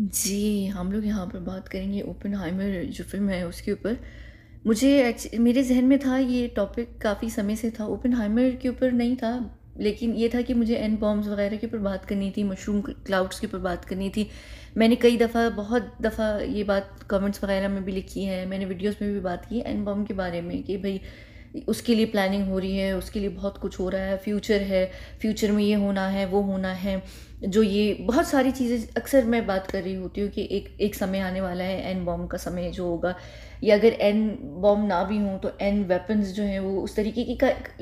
जी, हम लोग यहाँ पर बात करेंगे ओपन हाइमर जो फ़िल्म है उसके ऊपर। मुझे मेरे ज़हन में था ये टॉपिक काफ़ी समय से था, ओपन हाइमर के ऊपर नहीं था, लेकिन ये था कि मुझे एन बॉम्ब्स वग़ैरह के ऊपर बात करनी थी, मशरूम क्लाउड्स के ऊपर बात करनी थी। मैंने कई दफ़ा बहुत दफ़ा ये बात कमेंट्स वग़ैरह में भी लिखी है, मैंने वीडियोज़ में भी बात की है एन बॉम्ब के बारे में कि भई उसके लिए प्लानिंग हो रही है, उसके लिए बहुत कुछ हो रहा है, फ्यूचर है, फ्यूचर में ये होना है, वो होना है। जो ये बहुत सारी चीज़ें अक्सर मैं बात कर रही होती हूँ कि एक एक समय आने वाला है एन बॉम्ब का समय जो होगा या अगर एन बॉम्ब ना भी हों तो एन वेपन्स जो हैं वो उस तरीके की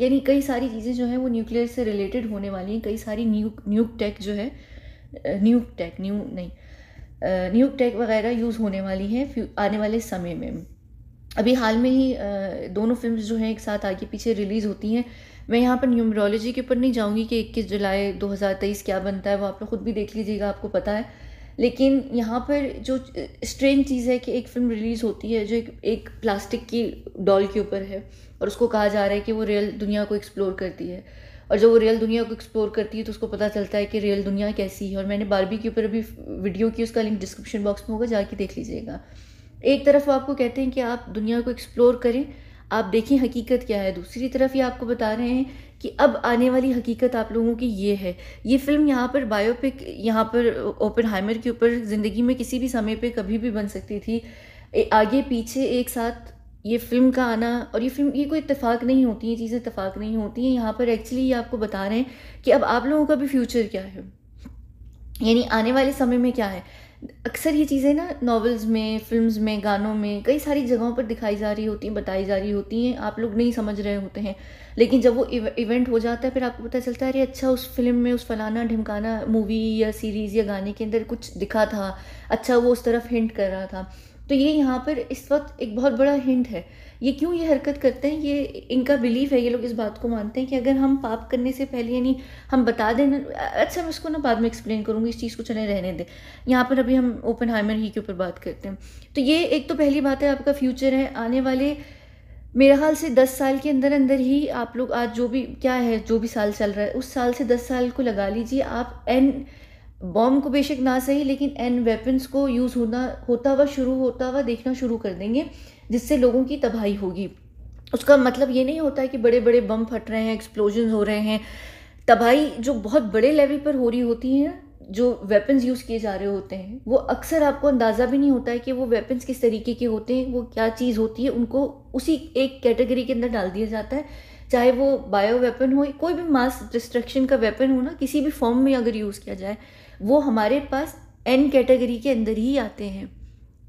यानी कई सारी चीज़ें जो हैं वो न्यूक्लियर से रिलेटेड होने वाली हैं कई सारी न्यूक न्यूक टेक जो है न्यूक टेक न्यू नहीं न्यूक टेक वगैरह यूज़ होने वाली हैं आने वाले समय में अभी हाल में ही दोनों फिल्म जो हैं एक साथ आगे पीछे रिलीज़ होती हैं मैं यहाँ पर न्यूमरोलॉजी के ऊपर नहीं जाऊँगी कि इक्कीस जुलाई 2023 क्या बनता है वो आप लोग खुद भी देख लीजिएगा आपको पता है लेकिन यहाँ पर जो स्ट्रेंज चीज़ है कि एक फिल्म रिलीज़ होती है जो एक, एक प्लास्टिक की डॉल के ऊपर है और उसको कहा जा रहा है कि वो रियल दुनिया को एक्सप्लोर करती है और जब वो रियल दुनिया को एक्सप्लोर करती है तो उसको पता चलता है कि रियल दुनिया कैसी है और मैंने बारबी के ऊपर भी वीडियो की उसका लिंक डिस्क्रिप्शन बॉक्स में होगा जाके देख लीजिएगा एक तरफ आपको कहते हैं कि आप दुनिया को एक्सप्लोर करें आप देखें हकीकत क्या है दूसरी तरफ ये आपको बता रहे हैं कि अब आने वाली हकीकत आप लोगों की ये है ये फिल्म यहाँ पर बायोपिक यहाँ पर ओपन हाइमर के ऊपर ज़िंदगी में किसी भी समय पे कभी भी बन सकती थी आगे पीछे एक साथ ये फिल्म का आना और ये फिल्म ये कोई इतफाक नहीं होती ये चीज़ें इतफाक नहीं होती हैं यहाँ पर एक्चुअली ये आपको बता रहे हैं कि अब आप लोगों का भी फ्यूचर क्या है यानी आने वाले समय में क्या है अक्सर ये चीज़ें ना नॉवेल्स में फिल्म्स में गानों में कई सारी जगहों पर दिखाई जा रही होती हैं बताई जा रही होती हैं आप लोग नहीं समझ रहे होते हैं लेकिन जब वो इव, इवेंट हो जाता है फिर आपको पता चलता है अरे अच्छा उस फिल्म में उस फलाना ढिमकाना मूवी या सीरीज़ या गाने के अंदर कुछ दिखा था अच्छा वो उस तरफ हिंट कर रहा था तो ये यहाँ पर इस वक्त एक बहुत बड़ा हिंट है ये क्यों ये हरकत करते हैं ये इनका बिलीफ है ये लोग इस बात को मानते हैं कि अगर हम पाप करने से पहले यानी हम बता दें अच्छा मैं इसको ना बाद में एक्सप्लेन करूँगी इस चीज़ को चले रहने दें यहाँ पर अभी हम ओपन हाइमर ही के ऊपर बात करते हैं तो ये एक तो पहली बात है आपका फ्यूचर है आने वाले मेरे ख्याल से दस साल के अंदर अंदर ही आप लोग आज जो भी क्या है जो भी साल चल रहा है उस साल से दस साल को लगा लीजिए आप एन बॉम्ब को बेशक ना सही लेकिन एन वेपन्स को यूज़ होना होता हुआ शुरू होता हुआ देखना शुरू कर देंगे जिससे लोगों की तबाही होगी उसका मतलब ये नहीं होता है कि बड़े बड़े बम फट रहे हैं एक्सप्लोजन हो रहे हैं तबाही जो बहुत बड़े लेवल पर हो रही होती है जो वेपन्स यूज़ किए जा रहे होते हैं वो अक्सर आपको अंदाज़ा भी नहीं होता है कि वो वेपन्स किस तरीके के होते हैं वो क्या चीज़ होती है उनको उसी एक कैटेगरी के अंदर डाल दिया जाता है चाहे वो बायो वेपन हो कोई भी मास डिस्ट्रक्शन का वेपन हो ना किसी भी फॉर्म में अगर यूज़ किया जाए वो हमारे पास एन कैटेगरी के अंदर ही आते हैं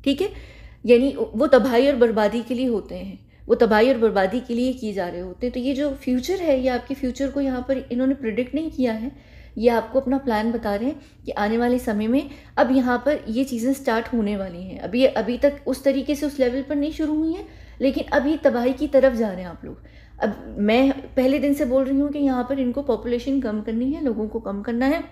ठीक है यानी वो तबाही और बर्बादी के लिए होते हैं वो तबाही और बर्बादी के लिए किए जा रहे होते हैं तो ये जो फ्यूचर है ये आपके फ्यूचर को यहाँ पर इन्होंने प्रिडिक्ट नहीं किया है ये आपको अपना प्लान बता रहे हैं कि आने वाले समय में अब यहाँ पर ये चीज़ें स्टार्ट होने वाली हैं अभी अभी तक उस तरीके से उस लेवल पर नहीं शुरू हुई हैं लेकिन अब ये तबाही की तरफ जा रहे हैं आप लोग अब मैं पहले दिन से बोल रही हूँ कि यहाँ पर इनको पॉपुलेशन कम करनी है लोगों को कम करना है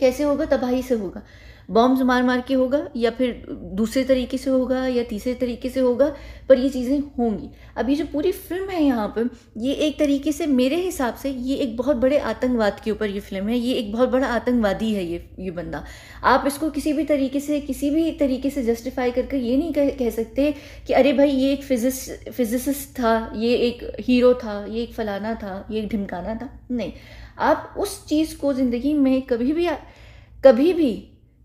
कैसे होगा तबाही से होगा बॉम्ब्स मार मार के होगा या फिर दूसरे तरीके से होगा या तीसरे तरीके से होगा पर ये चीज़ें होंगी अब ये जो पूरी फिल्म है यहाँ पर ये एक तरीके से मेरे हिसाब से ये एक बहुत बड़े आतंकवाद के ऊपर ये फिल्म है ये एक बहुत बड़ा आतंकवादी है ये ये बंदा आप इसको किसी भी तरीके से किसी भी तरीके से जस्टिफाई करके ये नहीं कह, कह सकते कि अरे भाई ये एक फिजिस फिजिसिस्ट था ये एक हीरो था ये एक फलाना था ये एक ढिमकाना था नहीं आप उस चीज़ को ज़िंदगी में कभी भी कभी भी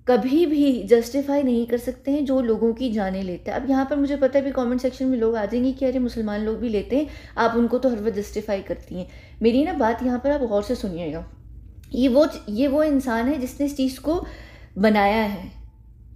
कभी भी जस्टिफाई नहीं कर सकते हैं जो लोगों की जाने लेते हैं अब यहाँ पर मुझे पता है भी कमेंट सेक्शन में लोग आ जाएंगे कि अरे मुसलमान लोग भी लेते हैं आप उनको तो हर वक्त जस्टिफाई करती हैं मेरी ना बात यहाँ पर आप गौर से सुनिएगा ये वो ये वो इंसान है जिसने इस चीज़ को बनाया है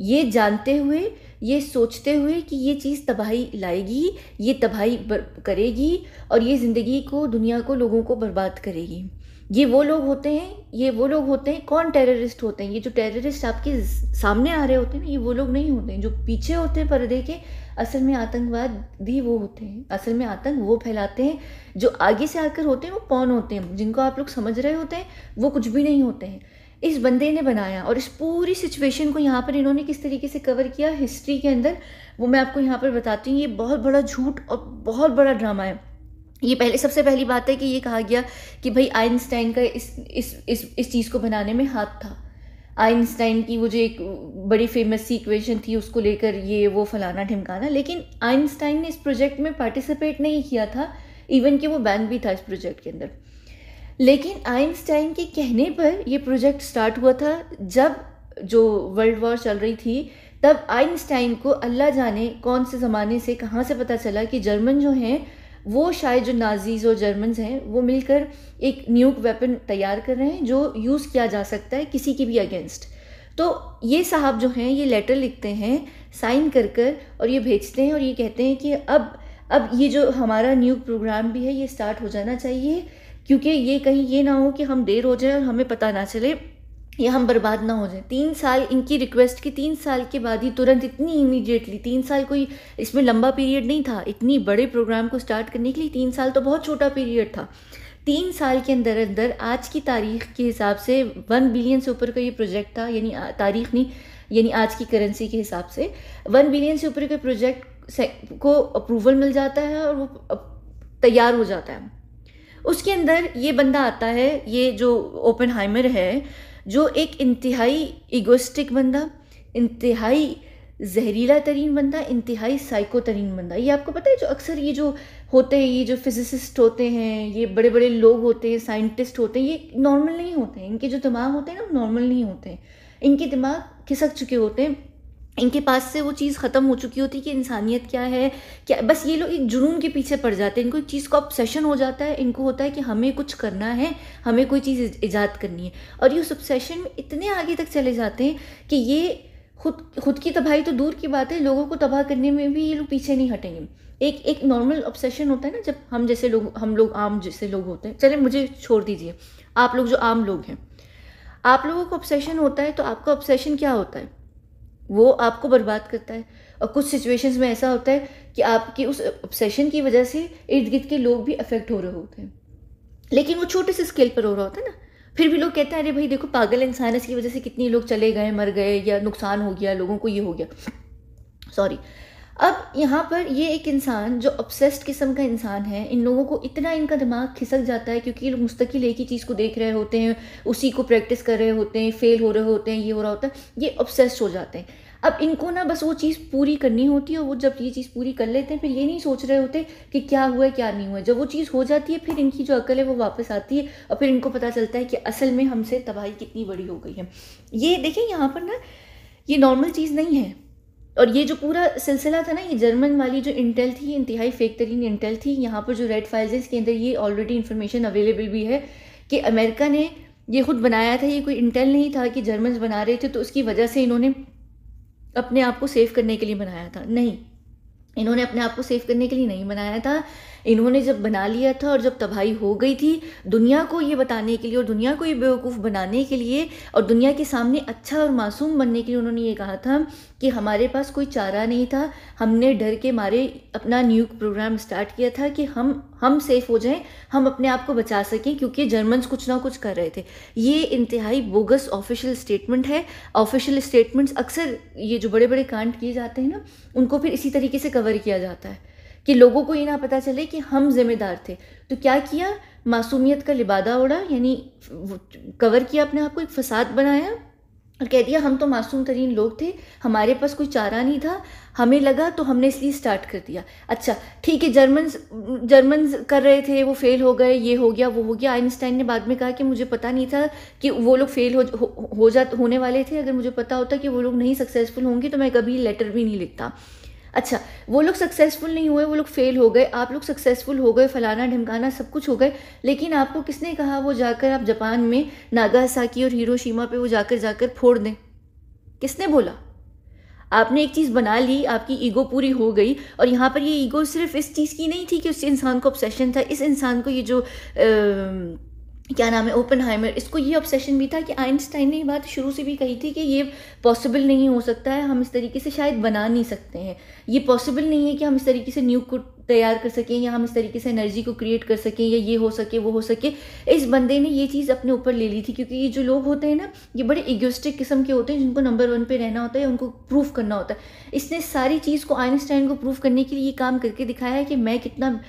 ये जानते हुए ये सोचते हुए कि ये चीज़ तबाही लाएगी ये तबाही करेगी और ये ज़िंदगी को दुनिया को लोगों को बर्बाद करेगी ये वो लोग होते हैं ये वो लोग होते हैं कौन टेररिस्ट होते हैं ये जो टेररिस्ट आपके सामने आ रहे होते हैं ना ये वो लोग नहीं होते हैं जो पीछे होते हैं पर्दे के असल में आतंकवाद भी वो होते हैं असल में आतंक वो फैलाते हैं जो आगे से आकर होते हैं वो कौन होते हैं जिनको आप लोग समझ रहे होते हैं वो कुछ भी नहीं होते हैं इस बंदे ने बनाया और इस पूरी सिचुएशन को यहाँ पर इन्होंने किस तरीके से कवर किया हिस्ट्री के अंदर वो मैं आपको यहाँ पर बताती हूँ ये बहुत बड़ा झूठ और बहुत बड़ा ड्रामा है ये पहले सबसे पहली बात है कि ये कहा गया कि भाई आइंस्टाइन का इस इस इस इस चीज़ को बनाने में हाथ था आइंस्टाइन की वो जो एक बड़ी फेमस सी इक्वेशन थी उसको लेकर ये वो फलाना ढिमकाना लेकिन आइंस्टाइन ने इस प्रोजेक्ट में पार्टिसिपेट नहीं किया था इवन कि वो बैन भी था इस प्रोजेक्ट के अंदर लेकिन आइंस्टाइन के कहने पर यह प्रोजेक्ट स्टार्ट हुआ था जब जो वर्ल्ड वॉर चल रही थी तब आइंस्टाइन को अल्लाह जाने कौन से ज़माने से कहाँ से पता चला कि जर्मन जो हैं वो शायद जो नाजीज़ और जर्मन्स हैं वो मिलकर एक न्यूक वेपन तैयार कर रहे हैं जो यूज़ किया जा सकता है किसी की भी अगेंस्ट तो ये साहब जो हैं ये लेटर लिखते हैं साइन कर कर और ये भेजते हैं और ये कहते हैं कि अब अब ये जो हमारा न्यूक प्रोग्राम भी है ये स्टार्ट हो जाना चाहिए क्योंकि ये कहीं ये ना हो कि हम देर हो जाए और हमें पता ना चले ये हम बर्बाद ना हो जाए तीन साल इनकी रिक्वेस्ट की तीन साल के बाद ही तुरंत इतनी इमीडिएटली तीन साल कोई इसमें लंबा पीरियड नहीं था इतनी बड़े प्रोग्राम को स्टार्ट करने के लिए तीन साल तो बहुत छोटा पीरियड था तीन साल के अंदर अंदर आज की तारीख के हिसाब से वन बिलियन से ऊपर का ये प्रोजेक्ट था यानी तारीख नहीं यानी आज की करेंसी के हिसाब से वन बिलियन से ऊपर के प्रोजेक्ट को अप्रूवल मिल जाता है और वो तैयार हो जाता है उसके अंदर ये बंदा आता है ये जो ओपन हाइमर है जो एक इंतहाई ईगोस्टिक बंदा इंतहाई जहरीला तरीन बंदा इंतहाई साइको तरीन बंदा ये आपको पता है जो अक्सर ये जो होते हैं ये जो फिजिसिस्ट होते हैं ये बड़े बड़े लोग होते हैं साइंटिस्ट होते हैं ये नॉर्मल नहीं होते हैं इनके जो दिमाग होते हैं ना नॉर्मल नहीं होते हैं इनके दिमाग खिसक चुके होते हैं इनके पास से वो चीज़ ख़त्म हो चुकी होती कि इंसानियत क्या है क्या बस ये लोग एक जुनून के पीछे पड़ जाते हैं इनको एक चीज़ का ऑब्सेशन हो जाता है इनको होता है कि हमें कुछ करना है हमें कोई चीज़ ईजाद करनी है और ये उस ऑब्सेशन में इतने आगे तक चले जाते हैं कि ये खुद खुद की तबाही तो दूर की बात है लोगों को तबाह करने में भी ये लोग पीछे नहीं हटेंगे एक एक नॉर्मल ऑब्सेशन होता है ना जब हम जैसे लोग हम लोग आम जैसे लोग होते हैं चले मुझे छोड़ दीजिए आप लोग जो आम लोग हैं आप लोगों को ऑब्सेशन होता है तो आपका ऑब्सेशन क्या होता है वो आपको बर्बाद करता है और कुछ सिचुएशंस में ऐसा होता है कि आपकी उस ऑब्सेशन की वजह से इर्द गिर्द के लोग भी अफेक्ट हो रहे होते हैं लेकिन वो छोटे से स्केल पर हो रहा होता है ना फिर भी लोग कहते हैं अरे भाई देखो पागल इंसान है इसकी वजह से कितने लोग चले गए मर गए या नुकसान हो गया लोगों को ये हो गया सॉरी अब यहाँ पर ये एक इंसान जो अपसेस्ड किस्म का इंसान है इन लोगों को इतना इनका दिमाग खिसक जाता है क्योंकि लोग मुस्तकिल एक ही चीज़ को देख रहे होते हैं उसी को प्रैक्टिस कर रहे होते हैं फेल हो रहे होते हैं ये हो रहा होता है ये अपसेस्ड हो जाते हैं अब इनको ना बस वो चीज़ पूरी करनी होती है और वो जब ये चीज़ पूरी कर लेते हैं फिर ये नहीं सोच रहे होते कि क्या हुआ है क्या नहीं हुआ जब वो चीज़ हो जाती है फिर इनकी जो अकल है वो वापस आती है और फिर इनको पता चलता है कि असल में हमसे तबाही कितनी बड़ी हो गई है ये देखिए यहाँ पर ना ये नॉर्मल चीज़ नहीं है और ये जो पूरा सिलसिला था ना ये जर्मन वाली जो इंटेल थी इंतहाई फेक तरीन इंटेल थी यहाँ पर जो रेड फाइल्स है इसके अंदर ये ऑलरेडी इन्फॉर्मेशन अवेलेबल भी है कि अमेरिका ने ये खुद बनाया था ये कोई इंटेल नहीं था कि जर्मन बना रहे थे तो उसकी वजह से इन्होंने अपने आप को सेव करने के लिए बनाया था नहीं इन्होंने अपने आप को सेव करने के लिए नहीं बनाया था इन्होंने जब बना लिया था और जब तबाही हो गई थी दुनिया को ये बताने के लिए और दुनिया को ये बेवकूफ़ बनाने के लिए और दुनिया के सामने अच्छा और मासूम बनने के लिए उन्होंने ये कहा था कि हमारे पास कोई चारा नहीं था हमने डर के मारे अपना न्यूक प्रोग्राम स्टार्ट किया था कि हम हम सेफ़ हो जाएं हम अपने आप को बचा सकें क्योंकि जर्मन्स कुछ ना कुछ कर रहे थे ये इंतहाई बोगस ऑफिशियल स्टेटमेंट है ऑफिशियल स्टेटमेंट्स अक्सर ये जो बड़े बड़े कांड किए जाते हैं ना उनको फिर इसी तरीके से कवर किया जाता है कि लोगों को ये ना पता चले कि हम जिम्मेदार थे तो क्या किया मासूमियत का लिबादा उड़ा यानी कवर किया अपने आप को एक फसाद बनाया और कह दिया हम तो मासूम तरीन लोग थे हमारे पास कोई चारा नहीं था हमें लगा तो हमने इसलिए स्टार्ट कर दिया अच्छा ठीक है जर्मन जर्मन कर रहे थे वो फेल हो गए ये हो गया वो हो गया आइंस्टाइन ने बाद में कहा कि मुझे पता नहीं था कि वो लोग फेल हो हो, हो जा होने वाले थे अगर मुझे पता होता कि वो लोग नहीं सक्सेसफुल होंगे तो मैं कभी लेटर भी नहीं लिखता अच्छा वो लोग सक्सेसफुल नहीं हुए वो लोग फेल हो गए आप लोग सक्सेसफुल हो गए फलाना ढिमकाना सब कुछ हो गए लेकिन आपको किसने कहा वो जाकर आप जापान में नागासाकी और हिरोशीमा पे वो जाकर जाकर फोड़ दें किसने बोला आपने एक चीज़ बना ली आपकी ईगो पूरी हो गई और यहाँ पर ये ईगो सिर्फ इस चीज़ की नहीं थी कि उस इंसान को ऑब्सेशन था इस इंसान को ये जो आ, क्या नाम है ओपन हाइमर इसको ये ऑब्सेशन भी था कि आइंस्टाइन ने ये बात शुरू से भी कही थी कि ये पॉसिबल नहीं हो सकता है हम इस तरीके से शायद बना नहीं सकते हैं ये पॉसिबल नहीं है कि हम इस तरीके से न्यू तैयार कर सकें या हम इस तरीके से एनर्जी को क्रिएट कर सकें या ये हो सके वो हो सके इस बंदे ने ये चीज़ अपने ऊपर ले ली थी क्योंकि ये जो लोग होते हैं ना ये बड़े इगोस्टिक किस्म के होते हैं जिनको नंबर वन पे रहना होता है उनको प्रूफ करना होता है इसने सारी चीज़ को आइंस्टाइन को प्रूफ करने के लिए ये काम करके दिखाया है कि मैं कितना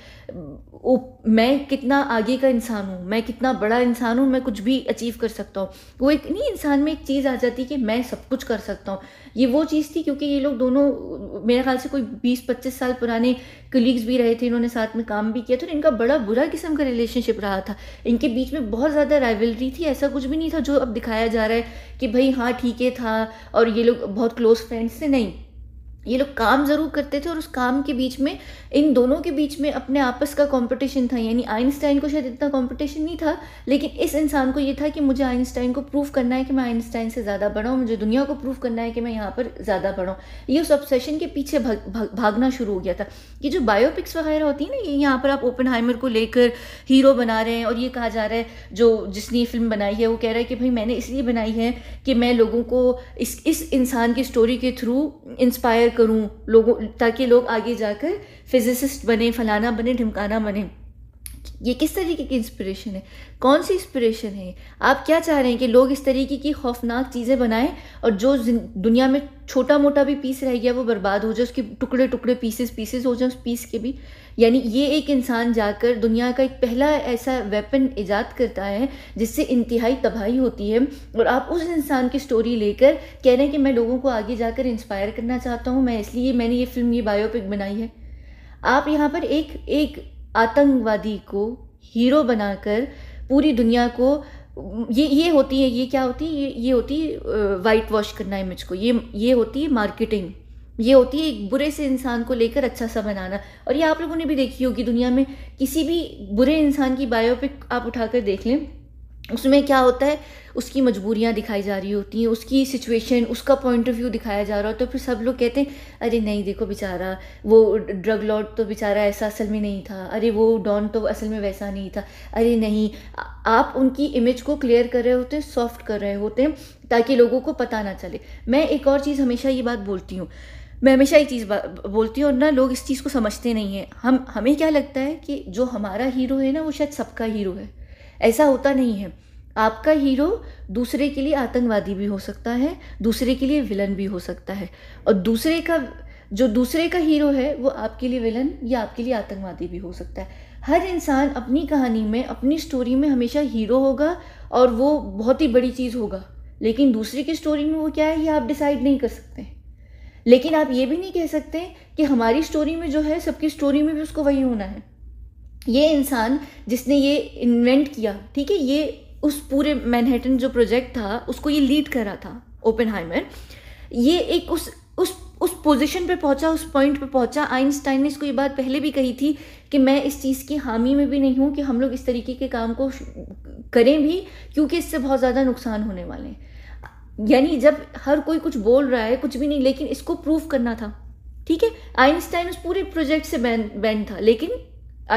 ओ, मैं कितना आगे का इंसान हूँ मैं कितना बड़ा इंसान हूँ मैं कुछ भी अचीव कर सकता हूँ वो एक नहीं इंसान में एक चीज़ आ जाती है कि मैं सब कुछ कर सकता हूँ ये वो चीज़ थी क्योंकि ये लोग दोनों मेरे ख्याल से कोई बीस पच्चीस साल पुराने कलीग्स भी रहे थे इन्होंने साथ में काम भी किया और इनका बड़ा बुरा किस्म का रिलेशनशिप रहा था इनके बीच में बहुत ज़्यादा राइवलरी थी ऐसा कुछ भी नहीं था जो अब दिखाया जा रहा है कि भाई हाँ ठीक है था और ये लोग बहुत क्लोज फ्रेंड्स थे नहीं ये लोग काम ज़रूर करते थे और उस काम के बीच में इन दोनों के बीच में अपने आपस का कंपटीशन था यानी आइंस्टाइन को शायद इतना कंपटीशन नहीं था लेकिन इस इंसान को ये था कि मुझे आइंस्टाइन को प्रूफ करना है कि मैं आइंस्टाइन से ज़्यादा बढ़ाऊँ मुझे दुनिया को प्रूफ करना है कि मैं यहाँ पर ज़्यादा बढ़ाऊँ ये उस ऑब्सेशन के पीछे भाग भग, भागना शुरू हो गया था ये जो बायोपिक्स वगैरह होती है ना ये यहाँ पर आप ओपन हाइमर को लेकर हीरो बना रहे हैं और ये कहा जा रहा है जो जिसने ये फिल्म बनाई है वो कह रहा है कि भाई मैंने इसलिए बनाई है कि मैं लोगों को इस इस इंसान की स्टोरी के थ्रू इंस्पायर करूँ लोगों ताकि लोग आगे जाकर फिजिसिस्ट बने फलाना बने ढिमकाना बने ये किस तरीके की इंस्पिरेशन है कौन सी इंस्पिरेशन है आप क्या चाह रहे हैं कि लोग इस तरीके की खौफनाक चीज़ें बनाएं और जो दुनिया में छोटा मोटा भी पीस रह गया वो बर्बाद हो जाए उसके टुकड़े टुकड़े पीसेस पीसेस हो जाए उस पीस के भी यानी ये एक इंसान जाकर दुनिया का एक पहला ऐसा वेपन ईजाद करता है जिससे इंतहाई तबाही होती है और आप उस इंसान की स्टोरी लेकर कह रहे हैं कि मैं लोगों को आगे जाकर इंस्पायर करना चाहता हूँ मैं इसलिए मैंने ये फिल्म ये बायोपिक बनाई है आप यहाँ पर एक एक आतंकवादी को हीरो बनाकर पूरी दुनिया को ये ये होती है ये क्या होती है ये ये होती है वाइट वॉश करना इमेज को ये ये होती है मार्केटिंग ये होती है एक बुरे से इंसान को लेकर अच्छा सा बनाना और ये आप लोगों ने भी देखी होगी दुनिया में किसी भी बुरे इंसान की बायोपिक आप उठाकर देख लें उसमें क्या होता है उसकी मजबूरियाँ दिखाई जा रही होती हैं उसकी सिचुएशन उसका पॉइंट ऑफ व्यू दिखाया जा रहा हो तो फिर सब लोग कहते हैं अरे नहीं देखो बेचारा वो ड्रग लॉर्ड तो बेचारा ऐसा असल में नहीं था अरे वो डॉन तो असल में वैसा नहीं था अरे नहीं आप उनकी इमेज को क्लियर कर रहे होते हैं सॉफ्ट कर रहे होते हैं ताकि लोगों को पता ना चले मैं एक और चीज़ हमेशा ये बात बोलती हूँ मैं हमेशा एक चीज़ बोलती हूँ और ना लोग इस चीज़ को समझते नहीं हैं हम हमें क्या लगता है कि जो हमारा हीरो है ना वो शायद सबका हीरो है ऐसा होता नहीं है आपका हीरो दूसरे के लिए आतंकवादी भी हो सकता है दूसरे के लिए विलन भी हो सकता है और दूसरे का जो दूसरे का हीरो है वो आपके लिए विलन या आपके लिए आतंकवादी भी हो सकता है हर इंसान अपनी कहानी में अपनी स्टोरी में हमेशा हीरो होगा और वो बहुत ही बड़ी चीज़ होगा लेकिन दूसरे की स्टोरी में वो क्या है ये आप डिसाइड नहीं कर सकते लेकिन आप ये भी नहीं कह सकते कि हमारी स्टोरी में जो है सबकी स्टोरी में भी उसको वही होना है ये इंसान जिसने ये इन्वेंट किया ठीक है ये उस पूरे मैनहेटन जो प्रोजेक्ट था उसको ये लीड कर रहा था ओपन ये एक उस उस उस पोजीशन पे पहुंचा उस पॉइंट पे पहुंचा आइंस्टाइन ने इसको ये बात पहले भी कही थी कि मैं इस चीज़ की हामी में भी नहीं हूँ कि हम लोग इस तरीके के काम को करें भी क्योंकि इससे बहुत ज़्यादा नुकसान होने वाले हैं यानी जब हर कोई कुछ बोल रहा है कुछ भी नहीं लेकिन इसको प्रूफ करना था ठीक है आइंस्टाइन उस पूरे प्रोजेक्ट से बैन बैन था लेकिन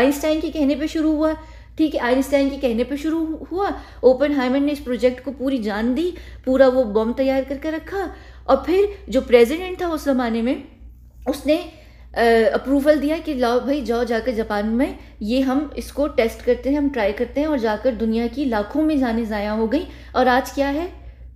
आइंस्टाइन के कहने पे शुरू हुआ ठीक है आइंस्टाइन के कहने पे शुरू हुआ ओपन हाइमन ने इस प्रोजेक्ट को पूरी जान दी पूरा वो बॉम्ब तैयार करके रखा और फिर जो प्रेसिडेंट था उस ज़माने में उसने अप्रूवल दिया कि लाओ भाई जाओ जाकर जापान में ये हम इसको टेस्ट करते हैं हम ट्राई करते हैं और जाकर दुनिया की लाखों में जाने ज़ाया हो गई और आज क्या है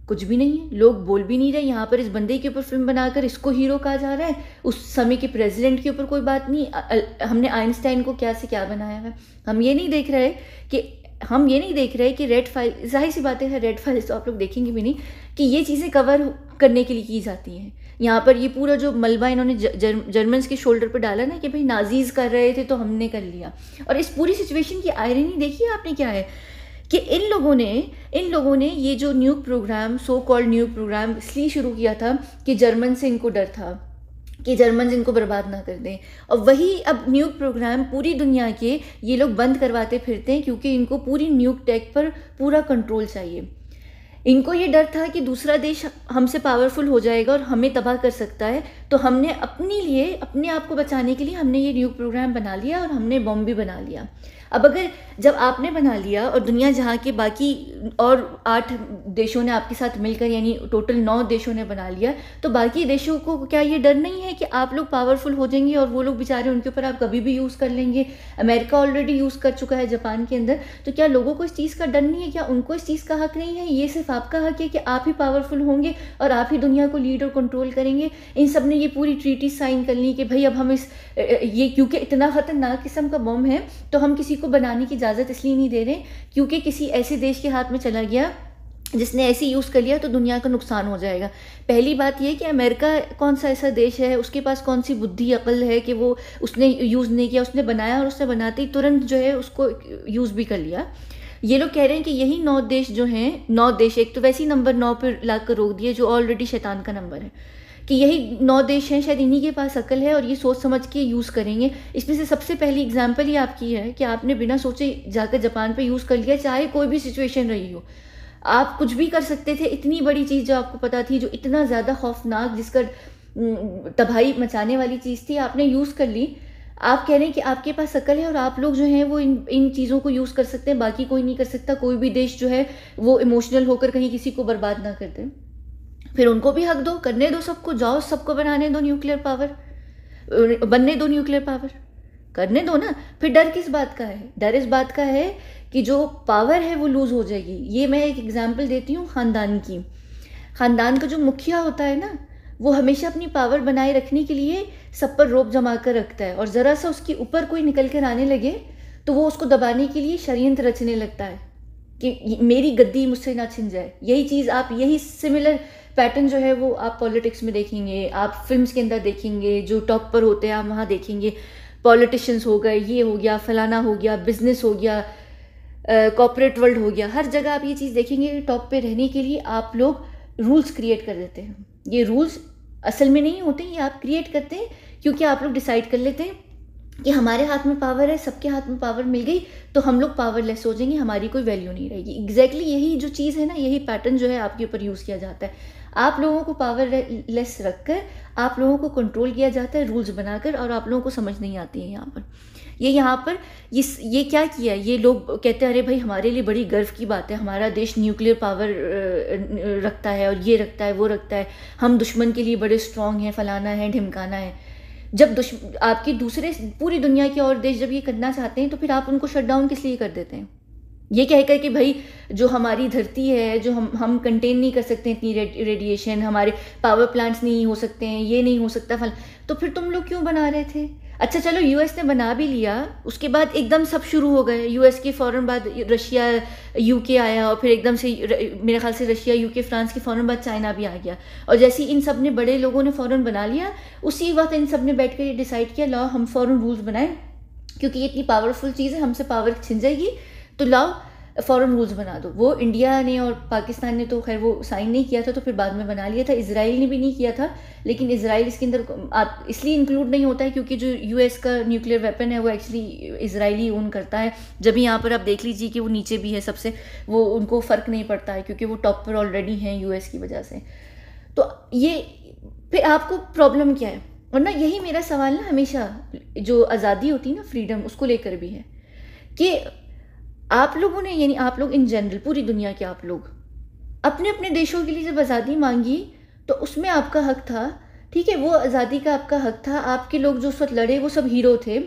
कुछ भी नहीं है लोग बोल भी नहीं रहे यहाँ पर इस बंदे के ऊपर फिल्म बनाकर इसको हीरो कहा जा रहा है उस समय के प्रेसिडेंट के ऊपर कोई बात नहीं हमने आइंस्टाइन को क्या से क्या बनाया है हम ये नहीं देख रहे कि हम ये नहीं देख रहे कि रेड फाइल जाहिर सी बातें है रेड फाइल तो आप लोग देखेंगे भी नहीं कि ये चीज़ें कवर करने के लिए की जाती हैं यहाँ पर ये पूरा जो मलबा इन्होंने जर, जर्मन्स के शोल्डर पर डाला ना कि भाई नाजीज़ कर रहे थे तो हमने कर लिया और इस पूरी सिचुएशन की आयरनी देखिए आपने क्या है कि इन लोगों ने इन लोगों ने ये जो new program so called new program इसलिए शुरू किया था कि जर्मन से इनको डर था कि जर्मन इनको बर्बाद ना कर दें और वही अब न्यूक प्रोग्राम पूरी दुनिया के ये लोग बंद करवाते फिरते हैं क्योंकि इनको पूरी न्यूक टैक पर पूरा कंट्रोल चाहिए इनको ये डर था कि दूसरा देश हमसे पावरफुल हो जाएगा और हमें तबाह कर सकता है तो हमने अपने लिए अपने आप को बचाने के लिए हमने ये न्यूक प्रोग्राम बना लिया और हमने बॉम्ब भी बना लिया अब अगर जब आपने बना लिया और दुनिया जहाँ के बाकी और आठ देशों ने आपके साथ मिलकर यानी टोटल नौ देशों ने बना लिया तो बाकी देशों को क्या ये डर नहीं है कि आप लोग पावरफुल हो जाएंगे और वो लोग बेचारे उनके ऊपर आप कभी भी यूज़ कर लेंगे अमेरिका ऑलरेडी यूज़ कर चुका है जापान के अंदर तो क्या लोगों को इस चीज़ का डर नहीं है क्या उनको इस चीज़ का हक नहीं है ये सिर्फ आपका हक है कि आप ही पावरफुल होंगे और आप ही दुनिया को लीड और कंट्रोल करेंगे इन सब ने ये पूरी ट्रीटी साइन कर ली कि भाई अब हम इस ये क्योंकि इतना ख़तरनाक किस्म का बम है तो हम किसी को बनाने की इजाज़त इसलिए नहीं दे रहे क्योंकि किसी ऐसे देश के हाथ में चला गया जिसने ऐसे यूज़ कर लिया तो दुनिया का नुकसान हो जाएगा पहली बात यह कि अमेरिका कौन सा ऐसा देश है उसके पास कौन सी बुद्धि अकल है कि वो उसने यूज़ नहीं किया उसने बनाया और उसने बनाते ही तुरंत जो है उसको यूज़ भी कर लिया ये लोग कह रहे हैं कि यही नौ देश जो हैं नौ देश एक तो वैसे ही नंबर नौ पर ला कर रोक दिए जो ऑलरेडी शैतान का नंबर है कि यही नौ देश हैं शायद इन्हीं के पास अकल है और ये सोच समझ के यूज़ करेंगे इसमें से सबसे पहली एग्जाम्पल ही आपकी है कि आपने बिना सोचे जाकर जापान पे यूज़ कर लिया चाहे कोई भी सिचुएशन रही हो आप कुछ भी कर सकते थे इतनी बड़ी चीज़ जो आपको पता थी जो इतना ज़्यादा खौफनाक जिसका तबाही मचाने वाली चीज़ थी आपने यूज़ कर ली आप कह रहे हैं कि आपके पास अकल है और आप लोग जो हैं वो इन इन चीज़ों को यूज़ कर सकते हैं बाकी कोई नहीं कर सकता कोई भी देश जो है वो इमोशनल होकर कहीं किसी को बर्बाद ना कर दे फिर उनको भी हक दो करने दो सबको जाओ सबको बनाने दो न्यूक्लियर पावर बनने दो न्यूक्लियर पावर करने दो ना फिर डर किस बात का है डर इस बात का है कि जो पावर है वो लूज़ हो जाएगी ये मैं एक एग्ज़ाम्पल देती हूँ ख़ानदान की ख़ानदान का जो मुखिया होता है ना वो हमेशा अपनी पावर बनाए रखने के लिए सब पर रोप जमा कर रखता है और ज़रा सा उसके ऊपर कोई निकल कर आने लगे तो वो उसको दबाने के लिए षडयंत्र रचने लगता है कि मेरी गद्दी मुझसे ना छिन जाए यही चीज़ आप यही सिमिलर पैटर्न जो है वो आप पॉलिटिक्स में देखेंगे आप फिल्म्स के अंदर देखेंगे जो टॉप पर होते हैं आप वहाँ देखेंगे पॉलिटिशियंस हो गए ये हो गया फलाना हो गया बिजनेस हो गया कॉपरेट वर्ल्ड हो गया हर जगह आप ये चीज़ देखेंगे टॉप पे रहने के लिए आप लोग रूल्स क्रिएट कर देते हैं ये रूल्स असल में नहीं होते ये आप क्रिएट करते हैं क्योंकि आप लोग डिसाइड कर लेते हैं कि हमारे हाथ में पावर है सबके हाथ में पावर मिल गई तो हम लोग पावरलेस हो जाएंगे हमारी कोई वैल्यू नहीं रहेगी एग्जैक्टली exactly यही जो चीज़ है ना यही पैटर्न जो है आपके ऊपर यूज़ किया जाता है आप लोगों को पावर लेस रख कर आप लोगों को कंट्रोल किया जाता है रूल्स बनाकर और आप लोगों को समझ नहीं आती है यहाँ पर ये यहाँ पर ये ये क्या किया ये लोग कहते हैं अरे भाई हमारे लिए बड़ी गर्व की बात है हमारा देश न्यूक्लियर पावर रखता है और ये रखता है वो रखता है हम दुश्मन के लिए बड़े स्ट्रांग हैं फलाना है ढिमकाना है जब दुश्म आपकी दूसरे पूरी दुनिया के और देश जब ये करना चाहते हैं तो फिर आप उनको शट डाउन किस लिए कर देते हैं ये कहकर कि भाई जो हमारी धरती है जो हम हम कंटेन नहीं कर सकते इतनी रेडिएशन हमारे पावर प्लांट्स नहीं हो सकते हैं ये नहीं हो सकता फल तो फिर तुम लोग क्यों बना रहे थे अच्छा चलो यूएस ने बना भी लिया उसके बाद एकदम सब शुरू हो गए यूएस के फ़ौर बाद रशिया यूके आया और फिर एकदम से मेरे ख्याल से रशिया यूके फ्रांस के फ़ौर बाद चाइना भी आ गया और जैसे इन सब ने बड़े लोगों ने फ़ौर बना लिया उसी वक्त इन सब ने बैठ कर ये डिसाइड किया लॉ हम फ़ौर रूल्स बनाएं क्योंकि ये इतनी पावरफुल चीज़ है हमसे पावर छिन जाएगी तो लाओ फॉरन रूल्स बना दो वो इंडिया ने और पाकिस्तान ने तो खैर वो साइन नहीं किया था तो फिर बाद में बना लिया था इसराइल ने भी नहीं किया था लेकिन इसराइल इसके अंदर आप इसलिए इंक्लूड नहीं होता है क्योंकि जो यूएस का न्यूक्लियर वेपन है वो एक्चुअली इसराइली ओन करता है जब यहाँ पर आप देख लीजिए कि वो नीचे भी है सबसे वो उनको फ़र्क नहीं पड़ता है क्योंकि वो टॉप पर ऑलरेडी हैं एस की वजह से तो ये फिर आपको प्रॉब्लम क्या है और ना यही मेरा सवाल ना हमेशा जो आज़ादी होती है ना फ्रीडम उसको लेकर भी है कि आप लोगों ने यानी आप लोग इन जनरल पूरी दुनिया के आप लोग अपने अपने देशों के लिए जब आज़ादी मांगी तो उसमें आपका हक था ठीक है वो आज़ादी का आपका हक था आपके लोग जो उस वक्त लड़े वो सब हीरो थे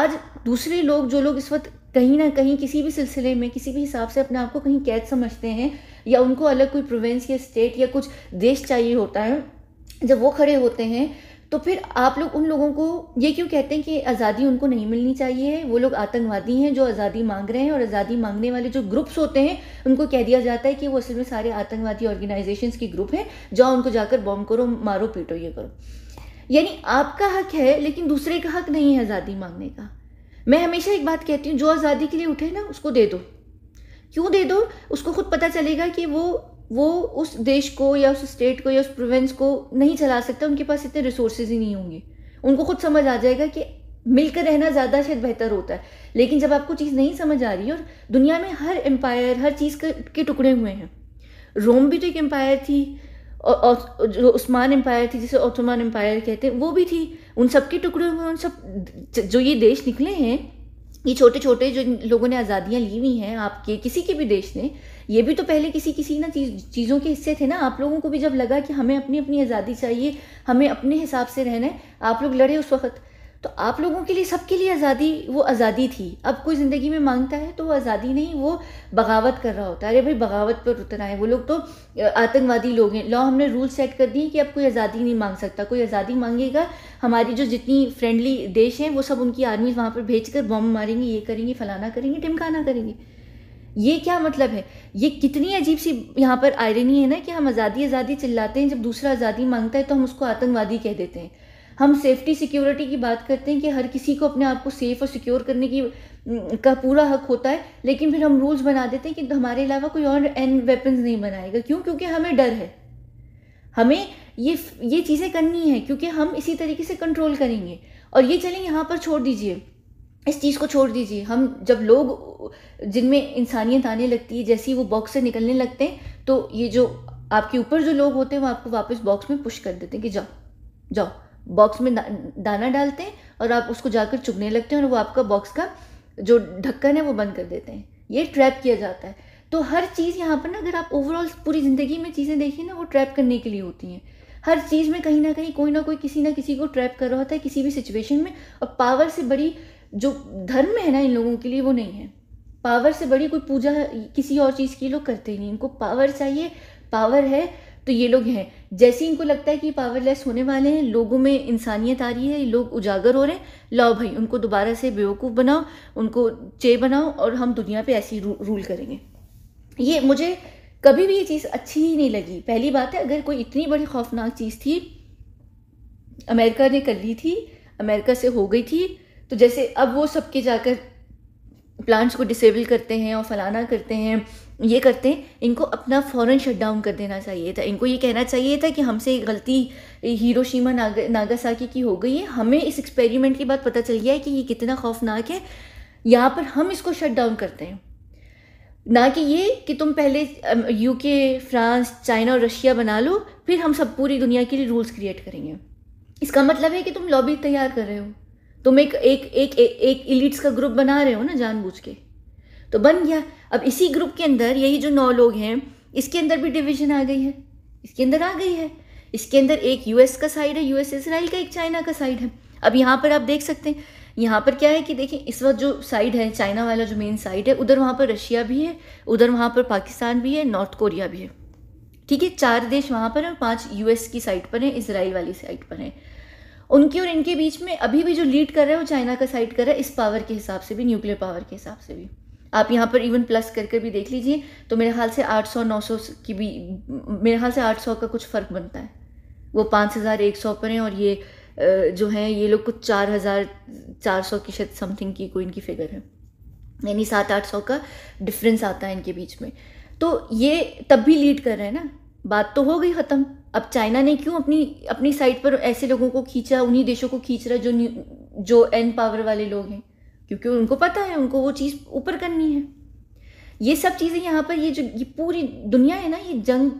आज दूसरे लोग जो लोग इस वक्त कहीं ना कहीं किसी भी सिलसिले में किसी भी हिसाब से अपने आप को कहीं कैद समझते हैं या उनको अलग कोई प्रोविंस या स्टेट या कुछ देश चाहिए होता है जब वो खड़े होते हैं तो फिर आप लोग उन लोगों को ये क्यों कहते हैं कि आज़ादी उनको नहीं मिलनी चाहिए वो लोग आतंकवादी हैं जो आज़ादी मांग रहे हैं और आज़ादी मांगने वाले जो ग्रुप्स होते हैं उनको कह दिया जाता है कि वो असल में सारे आतंकवादी ऑर्गेनाइजेशन के ग्रुप हैं जाओ उनको जाकर बॉम्ब करो मारो पीटो ये करो यानी आपका हक है लेकिन दूसरे का हक नहीं है आज़ादी मांगने का मैं हमेशा एक बात कहती हूँ जो आज़ादी के लिए उठे ना उसको दे दो क्यों दे दो उसको खुद पता चलेगा कि वो वो उस देश को या उस स्टेट को या उस प्रोविंस को नहीं चला सकता उनके पास इतने रिसोर्सेज ही नहीं होंगे उनको खुद समझ आ जाएगा कि मिलकर रहना ज़्यादा शायद बेहतर होता है लेकिन जब आपको चीज़ नहीं समझ आ रही है और दुनिया में हर एम्पायर हर चीज़ के टुकड़े हुए हैं रोम भी तो एक एम्पायर थी और जो उस्मान एम्पायर थी जिसे ओटोमान एम्पायर कहते हैं वो भी थी उन सब के टुकड़े हुए उन सब जो ये देश निकले हैं ये छोटे छोटे जो लोगों ने आज़ादियाँ ली हुई हैं आपके किसी के भी देश ने ये भी तो पहले किसी किसी ना चीज चीज़ों के हिस्से थे ना आप लोगों को भी जब लगा कि हमें अपनी अपनी आज़ादी चाहिए हमें अपने हिसाब से रहना है आप लोग लड़े उस वक्त तो आप लोगों के लिए सबके लिए आज़ादी वो आज़ादी थी अब कोई ज़िंदगी में मांगता है तो वो आज़ादी नहीं वो बगावत कर रहा होता है अरे भाई बगावत पर उतर आए वो लोग तो आतंकवादी लोग हैं लॉ हमने रूल सेट कर दिए कि अब कोई आज़ादी नहीं मांग सकता कोई आज़ादी मांगेगा हमारी जो जितनी फ्रेंडली देश हैं वो सब उनकी आर्मीज़ वहाँ पर भेज कर बॉम्ब मारेंगे ये करेंगे फलाना करेंगे टिमकाना करेंगे ये क्या मतलब है ये कितनी अजीब सी यहाँ पर आयरनी है ना कि हम आज़ादी आज़ादी चिल्लाते हैं जब दूसरा आज़ादी मांगता है तो हम उसको आतंकवादी कह देते हैं हम सेफ्टी सिक्योरिटी की बात करते हैं कि हर किसी को अपने आप को सेफ़ और सिक्योर करने की का पूरा हक होता है लेकिन फिर हम रूल्स बना देते हैं कि हमारे अलावा कोई और एन वेपन्स नहीं बनाएगा क्यों क्योंकि हमें डर है हमें ये ये चीज़ें करनी है क्योंकि हम इसी तरीके से कंट्रोल करेंगे और ये चलें यहाँ पर छोड़ दीजिए इस चीज़ को छोड़ दीजिए हम जब लोग जिनमें इंसानियत आने लगती है जैसे ही वो बॉक्स से निकलने लगते हैं तो ये जो आपके ऊपर जो लोग होते हैं वो आपको वापस बॉक्स में पुश कर देते हैं कि जाओ जाओ बॉक्स में दा, दाना डालते हैं और आप उसको जाकर चुगने लगते हैं और वो आपका बॉक्स का जो ढक्कन है वो बंद कर देते हैं ये ट्रैप किया जाता है तो हर चीज़ यहाँ पर ना अगर आप ओवरऑल पूरी ज़िंदगी में चीज़ें देखिए ना वो ट्रैप करने के लिए होती हैं हर चीज़ में कहीं ना कहीं कोई ना कोई किसी ना किसी को ट्रैप कर रहा होता है किसी भी सिचुएशन में और पावर से बड़ी जो धर्म है ना इन लोगों के लिए वो नहीं है पावर से बड़ी कोई पूजा किसी और चीज़ की लोग करते ही नहीं इनको पावर चाहिए पावर है तो ये लोग हैं जैसे ही इनको लगता है कि पावरलेस होने वाले हैं लोगों में इंसानियत आ रही है लोग उजागर हो रहे हैं लाओ भाई उनको दोबारा से बेवकूफ़ बनाओ उनको चे बनाओ और हम दुनिया पे ऐसी रू, रूल करेंगे ये मुझे कभी भी ये चीज़ अच्छी ही नहीं लगी पहली बात है अगर कोई इतनी बड़ी खौफनाक चीज़ थी अमेरिका ने कर ली थी अमेरिका से हो गई थी तो जैसे अब वो सबके जाकर प्लांट्स को डिसेबल करते हैं और फलाना करते हैं ये करते हैं इनको अपना फ़ौरन शट डाउन कर देना चाहिए था इनको ये कहना चाहिए था कि हमसे गलती हीरोशीमा नाग नागासाकी की हो गई है हमें इस एक्सपेरिमेंट के बाद पता चल गया है कि ये कितना खौफनाक है यहाँ पर हम इसको शट डाउन करते हैं ना कि ये कि तुम पहले यूके फ्रांस चाइना और रशिया बना लो फिर हम सब पूरी दुनिया के लिए रूल्स क्रिएट करेंगे इसका मतलब है कि तुम लॉबी तैयार कर रहे हो तुम एक एक एक एक, इलीट्स का ग्रुप बना रहे हो ना जानबूझ के तो बन गया अब इसी ग्रुप के अंदर यही जो नौ लोग हैं इसके अंदर भी डिवीजन आ गई है इसके अंदर आ गई है इसके अंदर एक यूएस का साइड है यूएस इसराइल का एक चाइना का साइड है अब यहाँ पर आप देख सकते हैं यहाँ पर क्या है कि देखिए इस वक्त जो साइड है चाइना वाला जो मेन साइड है उधर वहाँ पर रशिया भी है उधर वहाँ पर पाकिस्तान भी है नॉर्थ कोरिया भी है ठीक है चार देश वहाँ पर हैं और पाँच यूएस की साइड पर हैं इसराइल वाली साइड पर हैं उनके और इनके बीच में अभी भी जो लीड कर रहा है वो चाइना का साइड कर रहा है इस पावर के हिसाब से भी न्यूक्लियर पावर के हिसाब से भी आप यहाँ पर इवन प्लस करके भी देख लीजिए तो मेरे ख्याल से 800 900 की भी मेरे ख्याल से 800 का कुछ फ़र्क बनता है वो पाँच हज़ार एक सौ पर हैं और ये जो हैं ये लोग कुछ चार हज़ार चार सौ की शायद समथिंग की कोई इनकी फिगर है यानी सात आठ सौ का डिफरेंस आता है इनके बीच में तो ये तब भी लीड कर रहे हैं ना बात तो हो गई ख़त्म अब चाइना ने क्यों अपनी अपनी साइड पर ऐसे लोगों को खींचा उन्हीं देशों को खींच रहा जो जो एन पावर वाले लोग हैं क्योंकि उनको पता है उनको वो चीज़ ऊपर करनी है ये सब चीज़ें यहाँ पर ये जो ये पूरी दुनिया है ना ये जंग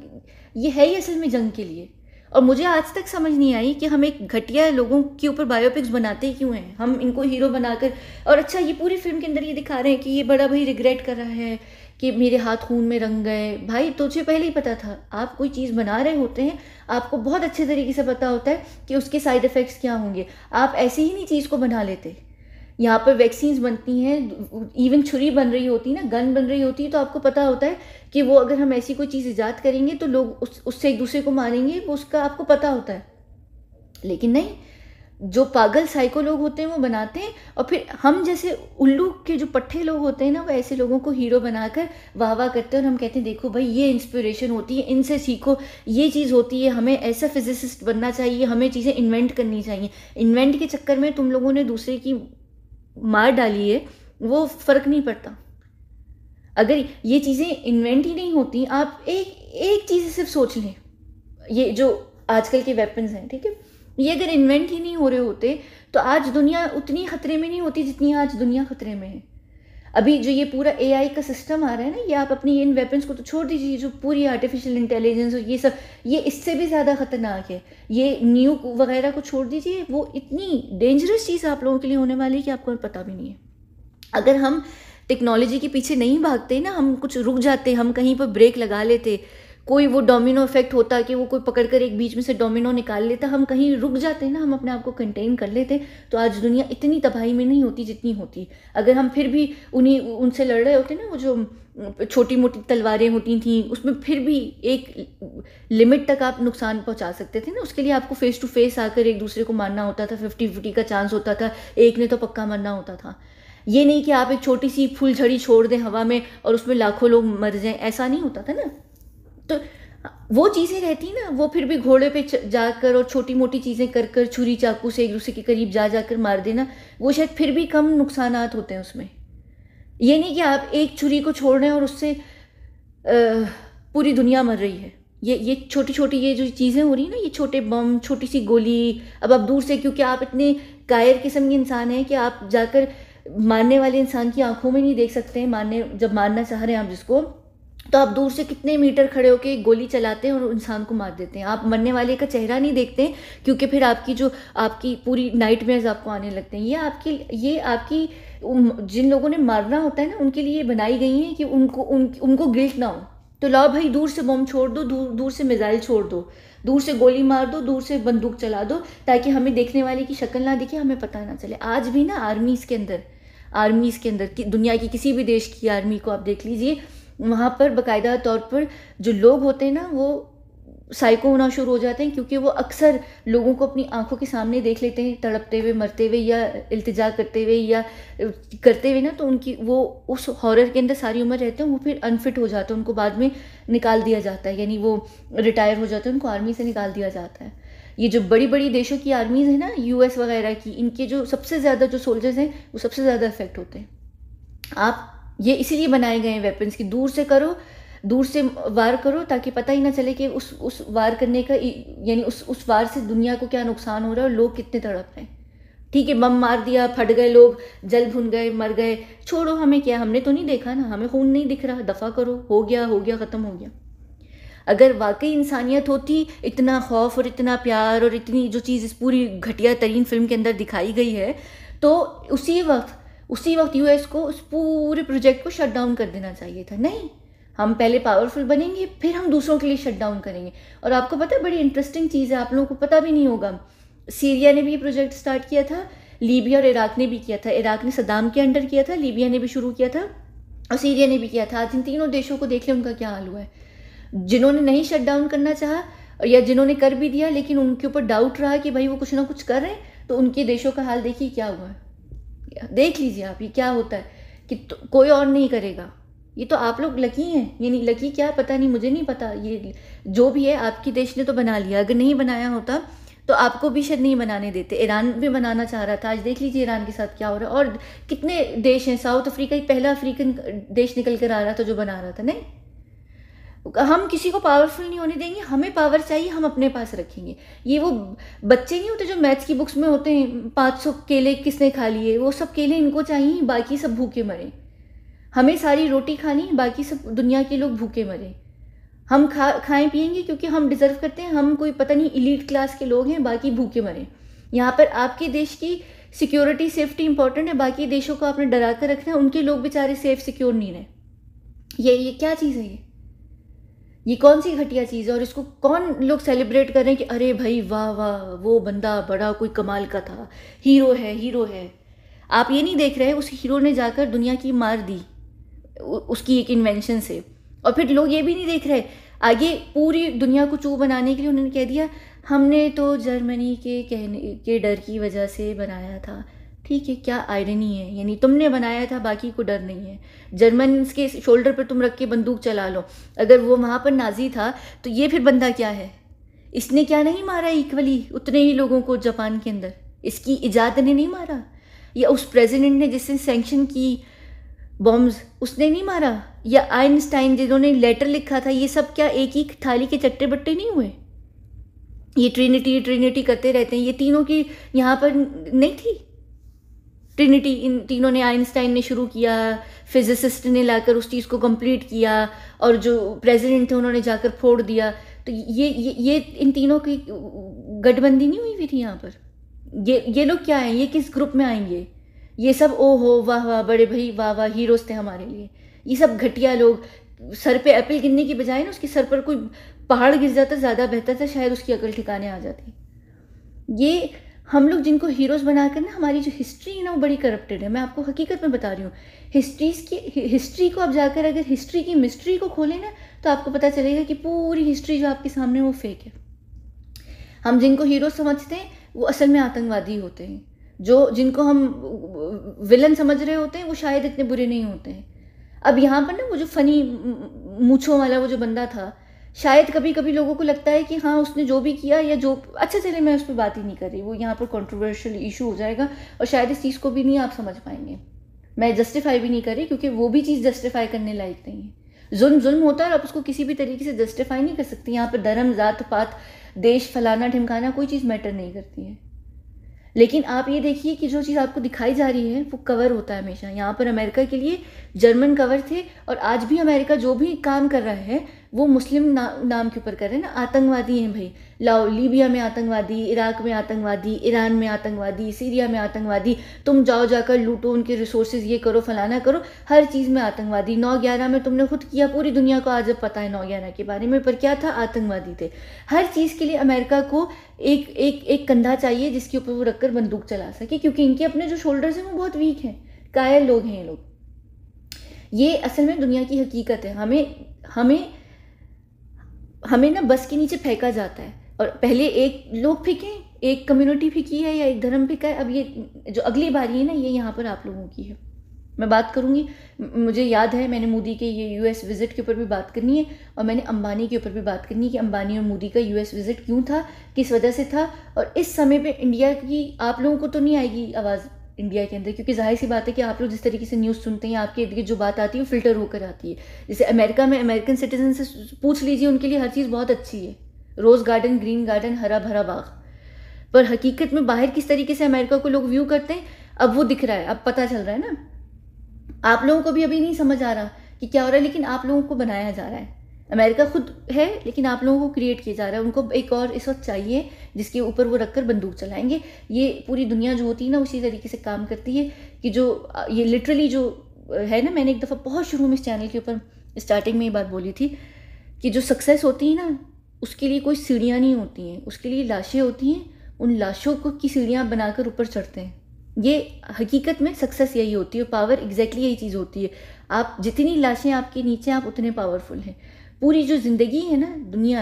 ये है ही असल में जंग के लिए और मुझे आज तक समझ नहीं आई कि हम एक घटिया लोगों के ऊपर बायोपिक्स बनाते क्यों हैं हम इनको हीरो बनाकर और अच्छा ये पूरी फिल्म के अंदर ये दिखा रहे हैं कि ये बड़ा भाई रिग्रेट कर रहा है कि मेरे हाथ खून में रंग गए भाई तुझे पहले ही पता था आप कोई चीज़ बना रहे होते हैं आपको बहुत अच्छे तरीके से पता होता है कि उसके साइड इफ़ेक्ट्स क्या होंगे आप ऐसे ही नहीं चीज़ को बना लेते यहाँ पर वैक्सीन्स बनती हैं इवन छुरी बन रही होती है ना गन बन रही होती है तो आपको पता होता है कि वो अगर हम ऐसी कोई चीज़ ईजाद करेंगे तो लोग उस उससे एक दूसरे को मारेंगे वो उसका आपको पता होता है लेकिन नहीं जो पागल साइको लोग होते हैं वो बनाते हैं और फिर हम जैसे उल्लू के जो पट्ठे लोग होते हैं ना वो ऐसे लोगों को हीरो बनाकर वाह वाह करते हैं और हम कहते हैं देखो भाई ये इंस्पिरेशन होती है इनसे सीखो ये चीज़ होती है हमें ऐसा फिजिसिस्ट बनना चाहिए हमें चीज़ें इन्वेंट करनी चाहिए इन्वेंट के चक्कर में तुम लोगों ने दूसरे की मार डाली है वो फ़र्क नहीं पड़ता अगर ये चीज़ें इन्वेंट ही नहीं होती आप एक एक चीज़ सिर्फ सोच लें ये जो आजकल के वेपन्स हैं ठीक है ये अगर इन्वेंट ही नहीं हो रहे होते तो आज दुनिया उतनी खतरे में नहीं होती जितनी आज दुनिया खतरे में है अभी जो ये पूरा आई का सिस्टम आ रहा है ना ये आप अपनी इन वेपन्स को तो छोड़ दीजिए जो पूरी आर्टिफिशियल इंटेलिजेंस और ये सब ये इससे भी ज़्यादा ख़तरनाक है ये न्यू वगैरह को छोड़ दीजिए वो इतनी डेंजरस चीज़ आप लोगों के लिए होने वाली है कि आपको पता भी नहीं है अगर हम टेक्नोलॉजी के पीछे नहीं भागते ना हम कुछ रुक जाते हम कहीं पर ब्रेक लगा लेते कोई वो डोमिनो इफेक्ट होता कि वो कोई पकड़ कर एक बीच में से डोमिनो निकाल लेता हम कहीं रुक जाते हैं ना हम अपने आप को कंटेन कर लेते तो आज दुनिया इतनी तबाही में नहीं होती जितनी होती अगर हम फिर भी उन्हीं उनसे लड़ रहे होते ना वो जो छोटी मोटी तलवारें होती थी उसमें फिर भी एक लिमिट तक आप नुकसान पहुंचा सकते थे ना उसके लिए आपको फेस टू फेस आकर एक दूसरे को मारना होता था फिफ्टी फिफ्टी का चांस होता था एक ने तो पक्का मरना होता था ये नहीं कि आप एक छोटी सी फुलझड़ी छोड़ दें हवा में और उसमें लाखों लोग मर जाएं ऐसा नहीं होता था ना तो वो चीज़ें रहती ना वो फिर भी घोड़े पे जाकर और छोटी मोटी चीज़ें कर कर छुरी चाकू से एक दूसरे के करीब जा जाकर मार देना वो शायद फिर भी कम नुकसान होते हैं उसमें ये नहीं कि आप एक छुरी को छोड़ रहे हैं और उससे पूरी दुनिया मर रही है ये ये छोटी छोटी ये जो चीज़ें हो रही हैं ना ये छोटे बम छोटी सी गोली अब आप दूर से क्योंकि आप इतने कायर किस्म के इंसान हैं कि आप जाकर मारने वाले इंसान की आंखों में नहीं देख सकते हैं मारने जब मारना चाह रहे हैं आप जिसको तो आप दूर से कितने मीटर खड़े होकर गोली चलाते हैं और इंसान को मार देते हैं आप मरने वाले का चेहरा नहीं देखते क्योंकि फिर आपकी जो आपकी पूरी नाइट आपको आने लगते हैं ये आपकी ये आपकी जिन लोगों ने मारना होता है ना उनके लिए बनाई गई हैं कि उनको उन, उनको गिल्ट ना हो तो लाओ भाई दूर से बम छोड़ दो दूर दूर से मिज़ाइल छोड़ दो दूर से गोली मार दो दूर से बंदूक चला दो ताकि हमें देखने वाले की शक्ल ना दिखे हमें पता ना चले आज भी ना आर्मीज़ के अंदर आर्मीज़ के अंदर दुनिया की किसी भी देश की आर्मी को आप देख लीजिए वहाँ पर बाकायदा तौर पर जो लोग होते हैं ना वो साइको होना शुरू हो जाते हैं क्योंकि वो अक्सर लोगों को अपनी आंखों के सामने देख लेते हैं तड़पते हुए मरते हुए या इल्तिजा करते हुए या करते हुए ना तो उनकी वो उस हॉरर के अंदर सारी उम्र रहते हैं वो फिर अनफिट हो जाते हैं उनको बाद में निकाल दिया जाता है यानी वो रिटायर हो जाते हैं उनको आर्मी से निकाल दिया जाता है ये जो बड़ी बड़ी देशों की आर्मीज़ हैं ना यूएस वगैरह की इनके जो सबसे ज़्यादा जो सोल्जर्स हैं वो सबसे ज़्यादा इफेक्ट होते हैं आप ये इसीलिए बनाए गए हैं वेपन्स कि दूर से करो दूर से वार करो ताकि पता ही ना चले कि उस उस वार करने का यानी उस उस वार से दुनिया को क्या नुकसान हो रहा है और लोग कितने तड़प रहे हैं ठीक है बम मार दिया फट गए लोग जल भुन गए मर गए छोड़ो हमें क्या हमने तो नहीं देखा ना हमें खून नहीं दिख रहा दफ़ा करो हो गया हो गया ख़त्म हो गया अगर वाकई इंसानियत होती इतना खौफ और इतना प्यार और इतनी जो चीज़ इस पूरी घटिया तरीन फिल्म के अंदर दिखाई गई है तो उसी वक्त उसी वक्त यूएस को उस पूरे प्रोजेक्ट को शट डाउन कर देना चाहिए था नहीं हम पहले पावरफुल बनेंगे फिर हम दूसरों के लिए शट डाउन करेंगे और आपको पता है बड़ी इंटरेस्टिंग चीज़ है आप लोगों को पता भी नहीं होगा सीरिया ने भी ये प्रोजेक्ट स्टार्ट किया था लीबिया और इराक ने भी किया था इराक ने सदाम के अंडर किया था लीबिया ने भी शुरू किया था और सीरिया ने भी किया था आज इन तीनों देशों को देख लें उनका क्या हाल हुआ है जिन्होंने नहीं शट डाउन करना चाह या जिन्होंने कर भी दिया लेकिन उनके ऊपर डाउट रहा कि भाई वो कुछ ना कुछ कर रहे हैं तो उनके देशों का हाल देखिए क्या हुआ है देख लीजिए आप ये क्या होता है कि तो, कोई और नहीं करेगा ये तो आप लोग लकी हैं ये नहीं लकी क्या पता नहीं मुझे नहीं पता ये जो भी है आपकी देश ने तो बना लिया अगर नहीं बनाया होता तो आपको भी शायद नहीं बनाने देते ईरान भी बनाना चाह रहा था आज देख लीजिए ईरान के साथ क्या हो रहा है और कितने देश हैं साउथ अफ्रीका ही पहला अफ्रीकन देश निकल कर आ रहा था जो बना रहा था नहीं हम किसी को पावरफुल नहीं होने देंगे हमें पावर चाहिए हम अपने पास रखेंगे ये वो बच्चे नहीं होते जो मैथ्स की बुक्स में होते हैं पाँच सौ केले किसने खा लिए वो सब केले इनको चाहिए बाकी सब भूखे मरे हमें सारी रोटी खानी बाकी सब दुनिया के लोग भूखे मरे हम खा खाएं पियेंगे क्योंकि हम डिज़र्व करते हैं हम कोई पता नहीं इलीट क्लास के लोग हैं बाकी भूखे मरे यहाँ पर आपके देश की सिक्योरिटी सेफ्टी इंपॉर्टेंट है बाकी देशों को आपने डरा कर रखना है उनके लोग बेचारे सेफ सिक्योर नहीं रहे ये ये क्या चीज़ है ये ये कौन सी घटिया चीज़ है और इसको कौन लोग सेलिब्रेट कर रहे हैं कि अरे भाई वाह वाह वो बंदा बड़ा कोई कमाल का था हीरो है हीरो है आप ये नहीं देख रहे उस हीरो ने जाकर दुनिया की मार दी उसकी एक इन्वेंशन से और फिर लोग ये भी नहीं देख रहे आगे पूरी दुनिया को चू बनाने के लिए उन्होंने कह दिया हमने तो जर्मनी के कहने के डर की वजह से बनाया था ठीक है क्या आयरनी है यानी तुमने बनाया था बाकी को डर नहीं है जर्मन के शोल्डर पर तुम रख के बंदूक चला लो अगर वो वहाँ पर नाजी था तो ये फिर बंदा क्या है इसने क्या नहीं मारा इक्वली उतने ही लोगों को जापान के अंदर इसकी इजाद ने नहीं मारा या उस प्रेसिडेंट ने जिसने सेंक्शन की बॉम्ब्स उसने नहीं मारा या आइंस्टाइन जिन्होंने लेटर लिखा था ये सब क्या एक ही थाली के चट्टे बट्टे नहीं हुए ये ट्रिनिटी ट्रिनिटी करते रहते हैं ये तीनों की यहाँ पर नहीं थी ट्रिनिटी इन तीनों ने आइंस्टाइन ने शुरू किया फिजिसिस्ट ने लाकर उस चीज़ को कंप्लीट किया और जो प्रेसिडेंट थे उन्होंने जाकर फोड़ दिया तो ये ये, ये इन तीनों की गठबंदी नहीं हुई हुई थी यहाँ पर ये ये लोग क्या हैं ये किस ग्रुप में आएंगे ये सब ओ हो वाह वाह बड़े भाई वाह वाह हीरोज थे हमारे लिए ये सब घटिया लोग सर पे एप्पल गिरने की बजाय ना उसके सर पर कोई पहाड़ गिर जाता ज़्यादा बेहतर था शायद उसकी अकल ठिकाने आ जाती ये हम लोग जिनको हीरोज़ बनाकर ना हमारी जो हिस्ट्री है ना वो बड़ी करप्टेड है मैं आपको हकीकत में बता रही हूँ हिस्ट्रीज़ की हिस्ट्री को आप जाकर अगर हिस्ट्री की मिस्ट्री को खोलें ना तो आपको पता चलेगा कि पूरी हिस्ट्री जो आपके सामने वो फेक है हम जिनको हीरो समझते हैं वो असल में आतंकवादी होते हैं जो जिनको हम विलन समझ रहे होते हैं वो शायद इतने बुरे नहीं होते हैं अब यहाँ पर ना वो जो फ़नी मूछों वाला वो जो बंदा था शायद कभी कभी लोगों को लगता है कि हाँ उसने जो भी किया या जो अच्छा चले मैं उस पर बात ही नहीं कर रही वो यहाँ पर कॉन्ट्रोवर्शियल इशू हो जाएगा और शायद इस चीज़ को भी नहीं आप समझ पाएंगे मैं जस्टिफाई भी नहीं कर रही क्योंकि वो भी चीज़ जस्टिफाई करने लायक नहीं है जुल्म जुल्म होता है और आप उसको किसी भी तरीके से जस्टिफाई नहीं कर सकती यहाँ पर धर्म जात पात देश फलाना ढिमकाना कोई चीज़ मैटर नहीं करती है लेकिन आप ये देखिए कि जो चीज़ आपको दिखाई जा रही है वो कवर होता है हमेशा यहाँ पर अमेरिका के लिए जर्मन कवर थे और आज भी अमेरिका जो भी काम कर रहा है वो मुस्लिम ना, नाम के ऊपर कर रहे हैं ना आतंकवादी हैं भाई लाओ लीबिया में आतंकवादी इराक में आतंकवादी ईरान में आतंकवादी सीरिया में आतंकवादी तुम जाओ जाकर लूटो उनके रिसोर्सेज ये करो फलाना करो हर चीज़ में आतंकवादी नौ ग्यारह में तुमने खुद किया पूरी दुनिया को आज अब पता है नौ ग्यारह के बारे में पर क्या था आतंकवादी थे हर चीज़ के लिए अमेरिका को एक एक एक कंधा चाहिए जिसके ऊपर वो रखकर बंदूक चला सके क्योंकि इनके अपने जो शोल्डर्स हैं वो बहुत वीक हैं कायल लोग हैं ये लोग ये असल में दुनिया की हकीकत है हमें हमें हमें ना बस के नीचे फेंका जाता है और पहले एक लोग फेंके एक कम्युनिटी फेंकी है या एक धर्म फेंका है अब ये जो अगली बारी है ना ये यहाँ पर आप लोगों की है मैं बात करूँगी मुझे याद है मैंने मोदी के ये यूएस विज़िट के ऊपर भी बात करनी है और मैंने अंबानी के ऊपर भी बात करनी है कि अंबानी और मोदी का यूएस विज़िट क्यों था किस वजह से था और इस समय पे इंडिया की आप लोगों को तो नहीं आएगी आवाज़ इंडिया के अंदर क्योंकि जाहिर सी बात है कि आप लोग जिस तरीके से न्यूज़ सुनते हैं आपके इर्द गिर्द जो बात आती है फिल्टर होकर आती है जैसे अमेरिका में अमेरिकन सिटीजन से पूछ लीजिए उनके लिए हर चीज़ बहुत अच्छी है रोज़ गार्डन ग्रीन गार्डन हरा भरा बाग पर हकीकत में बाहर किस तरीके से अमेरिका को लोग व्यू करते हैं अब वो दिख रहा है अब पता चल रहा है ना आप लोगों को भी अभी नहीं समझ आ रहा कि क्या हो रहा है लेकिन आप लोगों को बनाया जा रहा है अमेरिका खुद है लेकिन आप लोगों को क्रिएट किया जा रहा है उनको एक और इस वक्त चाहिए जिसके ऊपर वो रख कर बंदूक चलाएंगे ये पूरी दुनिया जो होती है ना उसी तरीके से काम करती है कि जो ये लिटरली जो है ना मैंने एक दफ़ा बहुत शुरू में इस चैनल के ऊपर स्टार्टिंग में ये बात बोली थी कि जो सक्सेस होती है ना उसके लिए कोई सीढ़ियाँ नहीं होती हैं उसके लिए लाशें होती हैं उन लाशों को की सीढ़ियाँ बनाकर ऊपर चढ़ते हैं ये हकीकत में सक्सेस यही होती है पावर एग्जैक्टली यही चीज़ होती है आप जितनी लाशें आपके नीचे आप उतने पावरफुल हैं पूरी जो ज़िंदगी है ना दुनिया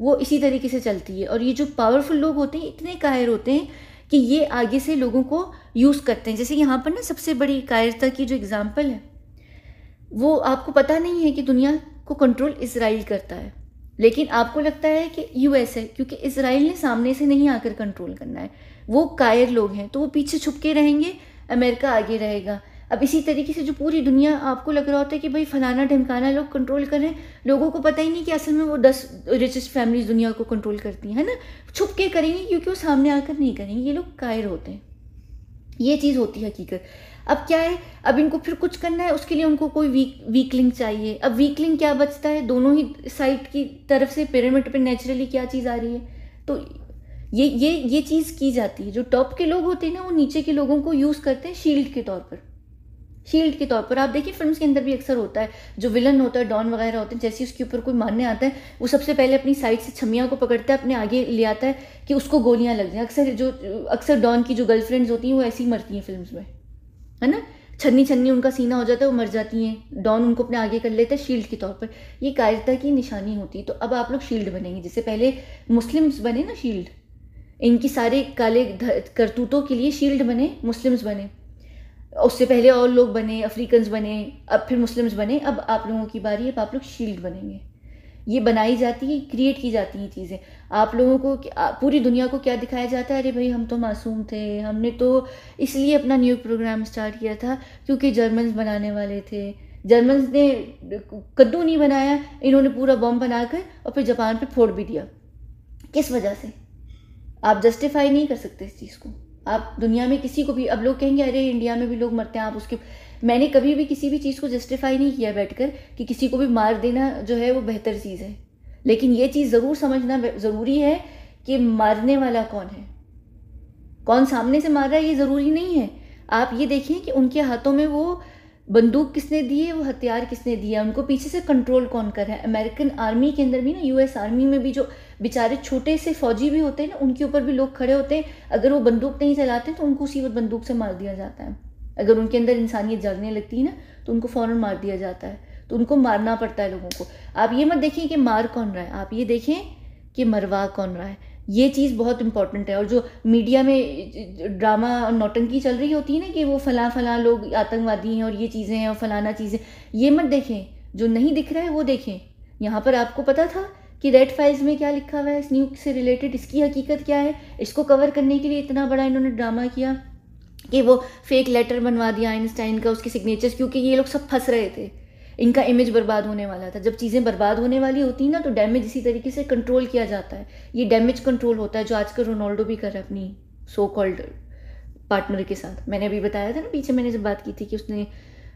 वो इसी तरीके से चलती है और ये जो पावरफुल लोग होते हैं इतने कायर होते हैं कि ये आगे से लोगों को यूज़ करते हैं जैसे यहाँ पर ना सबसे बड़ी कायरता की जो एग्ज़ाम्पल है वो आपको पता नहीं है कि दुनिया को कंट्रोल इसराइल करता है लेकिन आपको लगता है कि यूएस है क्योंकि इसराइल ने सामने से नहीं आकर कंट्रोल करना है वो कायर लोग हैं तो वो पीछे छुप के रहेंगे अमेरिका आगे रहेगा अब इसी तरीके से जो पूरी दुनिया आपको लग रहा होता है कि भाई फलाना ढमकाना लोग कंट्रोल कर रहे हैं लोगों को पता ही नहीं कि असल में वो दस रिचेस्ट फैमिलीज दुनिया को कंट्रोल करती हैं है ना छुप के करेंगी क्योंकि वो सामने आकर नहीं करेंगे ये लोग कायर होते हैं ये चीज़ होती है हकीकत अब क्या है अब इनको फिर कुछ करना है उसके लिए उनको कोई वीक वीकलिंग चाहिए अब वीकलिंग क्या बचता है दोनों ही साइड की तरफ से पिरामिड पे नेचुरली क्या चीज़ आ रही है तो ये ये ये चीज़ की जाती है जो टॉप के लोग होते हैं ना वो नीचे के लोगों को यूज़ करते हैं शील्ड के तौर पर शील्ड के तौर पर आप देखिए फिल्म्स के अंदर भी अक्सर होता है जो विलन होता है डॉन वगैरह होते हैं जैसे उसके ऊपर कोई मारने आता है वो सबसे पहले अपनी साइड से छमिया को पकड़ता है अपने आगे ले आता है कि उसको गोलियां लग जाए अक्सर जो अक्सर डॉन की जो गर्लफ्रेंड्स होती हैं वो ऐसी मरती हैं फिल्म में है ना छन्नी छन्नी उनका सीना हो जाता है वो मर जाती हैं डॉन उनको अपने आगे कर लेता है शील्ड के तौर पर ये कायरता की निशानी होती है तो अब आप लोग शील्ड बनेंगे जिससे पहले मुस्लिम्स बने ना शील्ड इनकी सारे काले करतूतों के लिए शील्ड बने मुस्लिम्स बने उससे पहले और लोग बने अफ्रीकन्स बने अब फिर मुस्लिम्स बने अब आप लोगों की बारी अब आप लोग शील्ड बनेंगे ये बनाई जाती है क्रिएट की जाती हैं चीज़ें आप लोगों को पूरी दुनिया को क्या दिखाया जाता है अरे भाई हम तो मासूम थे हमने तो इसलिए अपना न्यू प्रोग्राम स्टार्ट किया था क्योंकि जर्मन्स बनाने वाले थे जर्मन्स ने कद्दू नहीं बनाया इन्होंने पूरा बॉम्ब बनाकर और फिर जापान पे फोड़ भी दिया किस वजह से आप जस्टिफाई नहीं कर सकते इस चीज़ को आप दुनिया में किसी को भी अब लोग कहेंगे अरे इंडिया में भी लोग मरते हैं आप उसके मैंने कभी भी किसी भी चीज़ को जस्टिफाई नहीं किया बैठकर कि किसी को भी मार देना जो है वो बेहतर चीज़ है लेकिन ये चीज़ ज़रूर समझना ज़रूरी है कि मारने वाला कौन है कौन सामने से मार रहा है ये ज़रूरी नहीं है आप ये देखिए कि उनके हाथों में वो बंदूक किसने दी है वो हथियार किसने दिया उनको पीछे से कंट्रोल कौन कर रहा है अमेरिकन आर्मी के अंदर भी ना यूएस आर्मी में भी जो बेचारे छोटे से फौजी भी होते हैं ना उनके ऊपर भी लोग खड़े होते हैं अगर वो बंदूक नहीं चलाते तो उनको उसी वक्त बंदूक से मार दिया जाता है अगर उनके अंदर इंसानियत जागने लगती है ना तो उनको फ़ौरन मार दिया जाता है तो उनको मारना पड़ता है लोगों को आप ये मत देखें कि मार कौन रहा है आप ये देखें कि मरवा कौन रहा है ये चीज़ बहुत इंपॉर्टेंट है और जो मीडिया में ड्रामा और नौटंकी चल रही होती है ना कि वो फला फला लोग आतंकवादी हैं और ये चीज़ें हैं और फलाना चीज़ें ये मत देखें जो नहीं दिख रहा है वो देखें यहाँ पर आपको पता था कि रेड फाइल्स में क्या लिखा हुआ है इस न्यूज से रिलेटेड इसकी हकीकत क्या है इसको कवर करने के लिए इतना बड़ा इन्होंने ड्रामा किया कि वो फेक लेटर बनवा दिया आइंस्टाइन का उसके सिग्नेचर्स क्योंकि ये लोग सब फंस रहे थे इनका इमेज बर्बाद होने वाला था जब चीज़ें बर्बाद होने वाली होती हैं ना तो डैमेज इसी तरीके से कंट्रोल किया जाता है ये डैमेज कंट्रोल होता है जो आजकल रोनाल्डो भी कर रहा है अपनी सो कॉल्ड पार्टनर के साथ मैंने अभी बताया था ना पीछे मैंने जब बात की थी कि उसने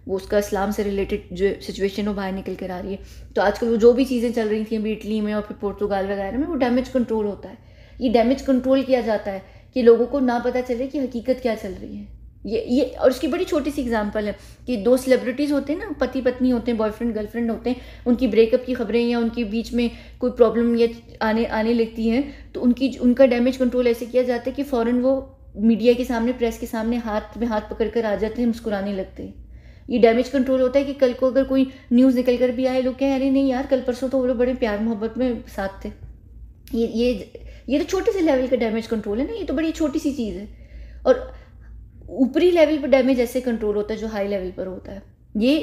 वो उसका इस्लाम से रिलेटेड जो सिचुएशन वो बाहर निकल कर आ रही है तो आजकल वो जो भी चीज़ें चल रही थी अभी इटली में और फिर पुर्तगाल वगैरह में वो डैमेज कंट्रोल होता है ये डैमेज कंट्रोल किया जाता है कि लोगों को ना पता चले कि हकीकत क्या चल रही है ये ये और उसकी बड़ी छोटी सी एग्जांपल है कि दो सेलिब्रिटीज़ होते हैं ना पति पत्नी होते हैं बॉयफ्रेंड गर्लफ्रेंड होते हैं उनकी ब्रेकअप की खबरें या उनके बीच में कोई प्रॉब्लम या आने आने लगती हैं तो उनकी उनका डैमेज कंट्रोल ऐसे किया जाता है कि फ़ौरन वो मीडिया के सामने प्रेस के सामने हाथ में हाथ पकड़ कर आ जाते हैं मुस्कुराने लगते हैं ये डैमेज कंट्रोल होता है कि कल को अगर कोई न्यूज़ निकल कर भी आए लोग कहें अरे नहीं यार कल परसों तो वो लोग बड़े प्यार मोहब्बत में साथ थे ये ये ये तो छोटे से लेवल का डैमेज कंट्रोल है ना ये तो बड़ी छोटी सी चीज़ है और ऊपरी लेवल पर डैमेज ऐसे कंट्रोल होता है जो हाई लेवल पर होता है ये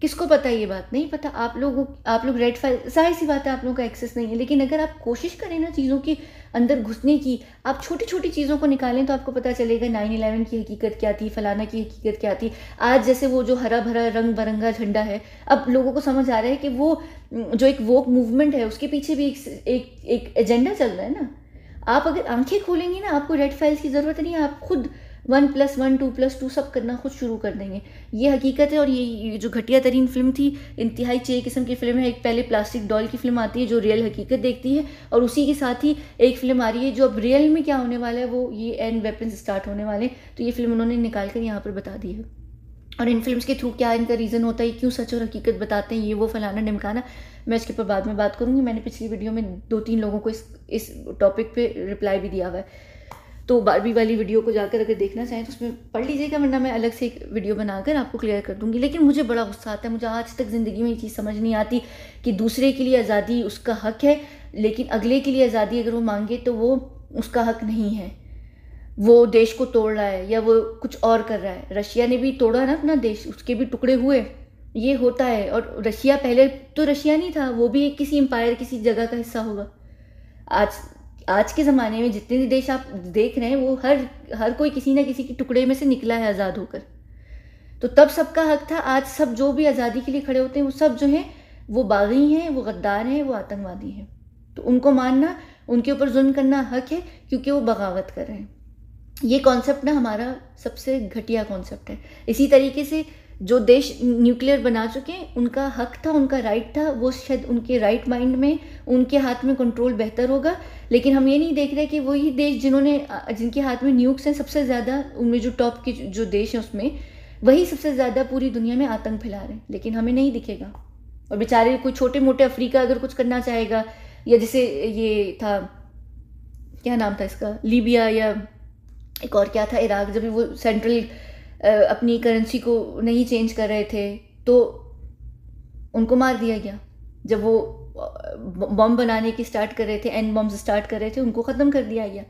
किसको पता ये बात नहीं पता आप लोगों आप लोग रेड फाइल जाहिर सी बात है आप लोगों का एक्सेस नहीं है लेकिन अगर आप कोशिश करें ना चीज़ों की अंदर घुसने की आप छोटी छोटी चीज़ों को निकालें तो आपको पता चलेगा नाइन इलेवन की हकीकत क्या थी फलाना की हकीकत क्या थी आज जैसे वो जो हरा भरा रंग बरंगा झंडा है अब लोगों को समझ आ रहा है कि वो जो एक वोक मूवमेंट है उसके पीछे भी एक एक, एक एजेंडा चल रहा है ना आप अगर आंखें खोलेंगी ना आपको रेड फाइल्स की ज़रूरत नहीं है आप खुद one plus one two plus two सब करना खुद शुरू कर देंगे ये हकीकत है और ये जो घटिया तरीन फिल्म थी इंतहाई चे किस्म की फिल्म है एक पहले प्लास्टिक डॉल की फिल्म आती है जो रियल हकीकत देखती है और उसी के साथ ही एक फिल्म आ रही है जो अब रियल में क्या होने वाला है वो ये एंड वेपन्स स्टार्ट होने वाले हैं तो ये फिल्म उन्होंने निकाल कर यहाँ पर बता दी है और इन फिल्म्स के थ्रू क्या इनका रीज़न होता है क्यों सच और हकीकत बताते हैं ये वो फलाना निमकाना मैं इसके ऊपर बाद में बात करूँगी मैंने पिछली वीडियो में दो तीन लोगों को इस इस टॉपिक पे रिप्लाई भी दिया हुआ है तो बारबी वाली वीडियो को जाकर अगर देखना चाहें तो उसमें पढ़ लीजिएगा वरना मैं अलग से एक वीडियो बनाकर आपको क्लियर कर दूंगी लेकिन मुझे बड़ा गुस्सा आता है मुझे आज तक ज़िंदगी में ये चीज़ समझ नहीं आती कि दूसरे के लिए आज़ादी उसका हक है लेकिन अगले के लिए आज़ादी अगर वो मांगे तो वो उसका हक नहीं है वो देश को तोड़ रहा है या वो कुछ और कर रहा है रशिया ने भी तोड़ा ना अपना देश उसके भी टुकड़े हुए ये होता है और रशिया पहले तो रशिया नहीं था वो भी एक किसी एम्पायर किसी जगह का हिस्सा होगा आज आज के ज़माने में जितने भी देश आप देख रहे हैं वो हर हर कोई किसी ना किसी के टुकड़े में से निकला है आज़ाद होकर तो तब सबका हक था आज सब जो भी आज़ादी के लिए खड़े होते हैं वो सब जो हैं वो बागी हैं वो गद्दार हैं वो आतंकवादी हैं तो उनको मानना उनके ऊपर जुल्म करना हक है क्योंकि वो बगावत कर रहे हैं ये कॉन्सेप्ट ना हमारा सबसे घटिया कॉन्सेप्ट है इसी तरीके से जो देश न्यूक्लियर बना चुके हैं उनका हक था उनका राइट था वो शायद उनके राइट माइंड में उनके हाथ में कंट्रोल बेहतर होगा लेकिन हम ये नहीं देख रहे कि वही देश जिन्होंने जिनके हाथ में न्यूक्स हैं सबसे ज़्यादा उनमें जो टॉप के जो देश हैं उसमें वही सबसे ज़्यादा पूरी दुनिया में आतंक फैला रहे हैं लेकिन हमें नहीं दिखेगा और बेचारे कोई छोटे मोटे अफ्रीका अगर कुछ करना चाहेगा या जैसे ये था क्या नाम था इसका लीबिया या एक और क्या था इराक जब वो सेंट्रल अपनी करेंसी को नहीं चेंज कर रहे थे तो उनको मार दिया गया जब वो बम बनाने की स्टार्ट कर रहे थे एंड बम्स स्टार्ट कर रहे थे उनको ख़त्म कर दिया गया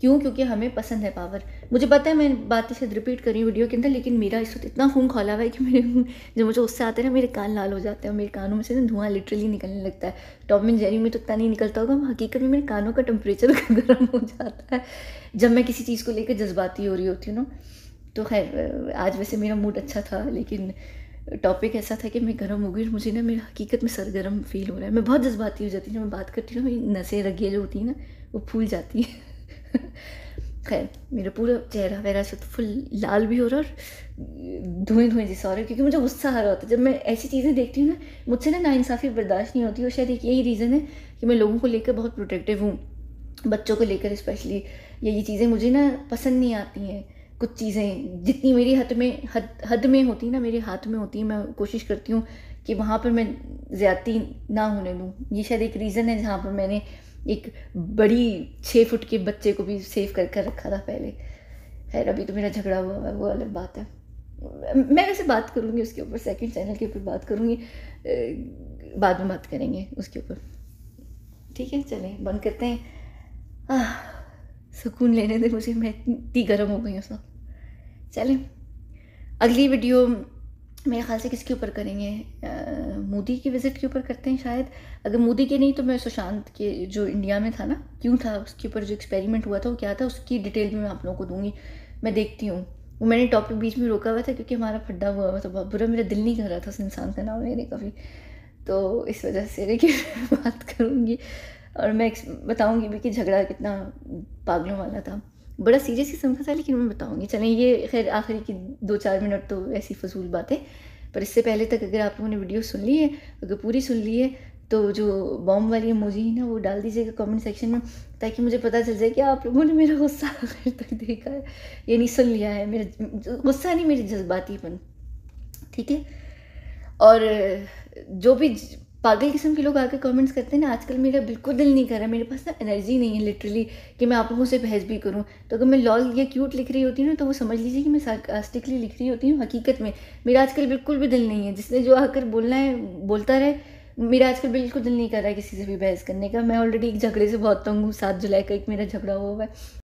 क्यों क्योंकि हमें पसंद है पावर मुझे पता है मैं बातें शायद रिपीट करी वीडियो के अंदर लेकिन मेरा इस वक्त इतना खून खोला हुआ है कि मेरे जो मुझे उससे आते ना मेरे कान लाल हो जाते हैं मेरे कानों में से ना धुआं लिटरली निकलने लगता है टॉप एंड जेरी में तो इतना नहीं निकलता होगा हकीकत में मेरे कानों का टेम्परेचर गर्म हो जाता है जब मैं किसी चीज़ को लेकर जज्बाती हो रही होती हूँ ना तो खैर आज वैसे मेरा मूड अच्छा था लेकिन टॉपिक ऐसा था कि मैं गर्म हो गई और मुझे ना मेरा हकीकत में सर गर्म फील हो रहा है मैं बहुत जज्बाती हो जाती हूँ जब मैं बात करती हूँ मेरी नसें रगे जो होती हैं ना वो फूल जाती है खैर मेरा पूरा चेहरा वेरा सब फुल तो लाल भी हो रहा है और धुएं धुएं जैसा हो रहा है क्योंकि मुझे गुस्सा आ रहा होता है जब मैं ऐसी चीज़ें देखती हूँ ना मुझसे ना नाइंसाफ़ी बर्दाश्त नहीं होती और शायद एक यही रीज़न है कि मैं लोगों को लेकर बहुत प्रोटेक्टिव हूँ बच्चों को लेकर स्पेशली ये ये चीज़ें मुझे ना पसंद नहीं आती हैं कुछ चीज़ें जितनी मेरी हद में हद हद में होती है ना मेरे हाथ में होती है मैं कोशिश करती हूँ कि वहाँ पर मैं ज़्यादती ना होने दूँ ये शायद एक रीज़न है जहाँ पर मैंने एक बड़ी छः फुट के बच्चे को भी सेव कर कर रखा था पहले खैर अभी तो मेरा झगड़ा हुआ है वो अलग बात है मैं वैसे बात करूँगी उसके ऊपर सेकंड चैनल के ऊपर बात करूँगी बाद में बात करेंगे उसके ऊपर ठीक है चलें बंद करते हैं सुकून लेने दे मुझे मैं इतनी गर्म हो गई हूँ सब चलें अगली वीडियो मेरे ख्याल से किसके ऊपर करेंगे मोदी की विज़िट के ऊपर करते हैं शायद अगर मोदी के नहीं तो मैं सुशांत के जो इंडिया में था ना क्यों था उसके ऊपर जो एक्सपेरिमेंट हुआ था वो क्या था उसकी डिटेल भी मैं आप लोगों को दूंगी मैं देखती हूँ वो मैंने टॉपिक बीच में रोका हुआ था क्योंकि हमारा फड्डा हुआ हुआ था बहुत बुरा मेरा दिल नहीं कर रहा था उस इंसान का नाम लेने का भी तो इस वजह से लेकिन बात करूँगी और मैं बताऊँगी भी कि झगड़ा कितना पागलों वाला था बड़ा सीरियस किस्म का था लेकिन मैं बताऊँगी चलें ये खैर आखिरी की दो चार मिनट तो ऐसी फजूल बातें पर इससे पहले तक अगर आप लोगों ने वीडियो सुन ली है अगर पूरी सुन ली है तो जो बॉम्ब वाली मोजी है ना वो डाल दीजिएगा कमेंट सेक्शन में ताकि मुझे पता चल जाए कि आप लोगों ने मेरा गुस्सा आखिर तक देखा है यानी सुन लिया है मेरा गुस्सा नहीं मेरी जज्बातीपन ठीक है और जो भी पागल किस्म के लोग आकर कमेंट्स करते हैं ना आजकल मेरा बिल्कुल दिल नहीं कर रहा मेरे पास ना एनर्जी नहीं है लिटरली कि मैं आप लोगों से बहस भी करूँ तो अगर मैं लॉल या क्यूट लिख रही होती हूँ ना तो वो समझ लीजिए कि मैं सार्कास्टिकली लिख रही होती हूँ हकीकत में मेरा आजकल बिल्कुल भी दिल नहीं है जिसने जो आकर बोलना है बोलता रहे मेरा आजकल बिल्कुल दिल नहीं कर रहा है किसी से भी बहस करने का मैं ऑलरेडी एक झगड़े से बहुत तंग हूँ सात जुलाई का एक मेरा झगड़ा हुआ है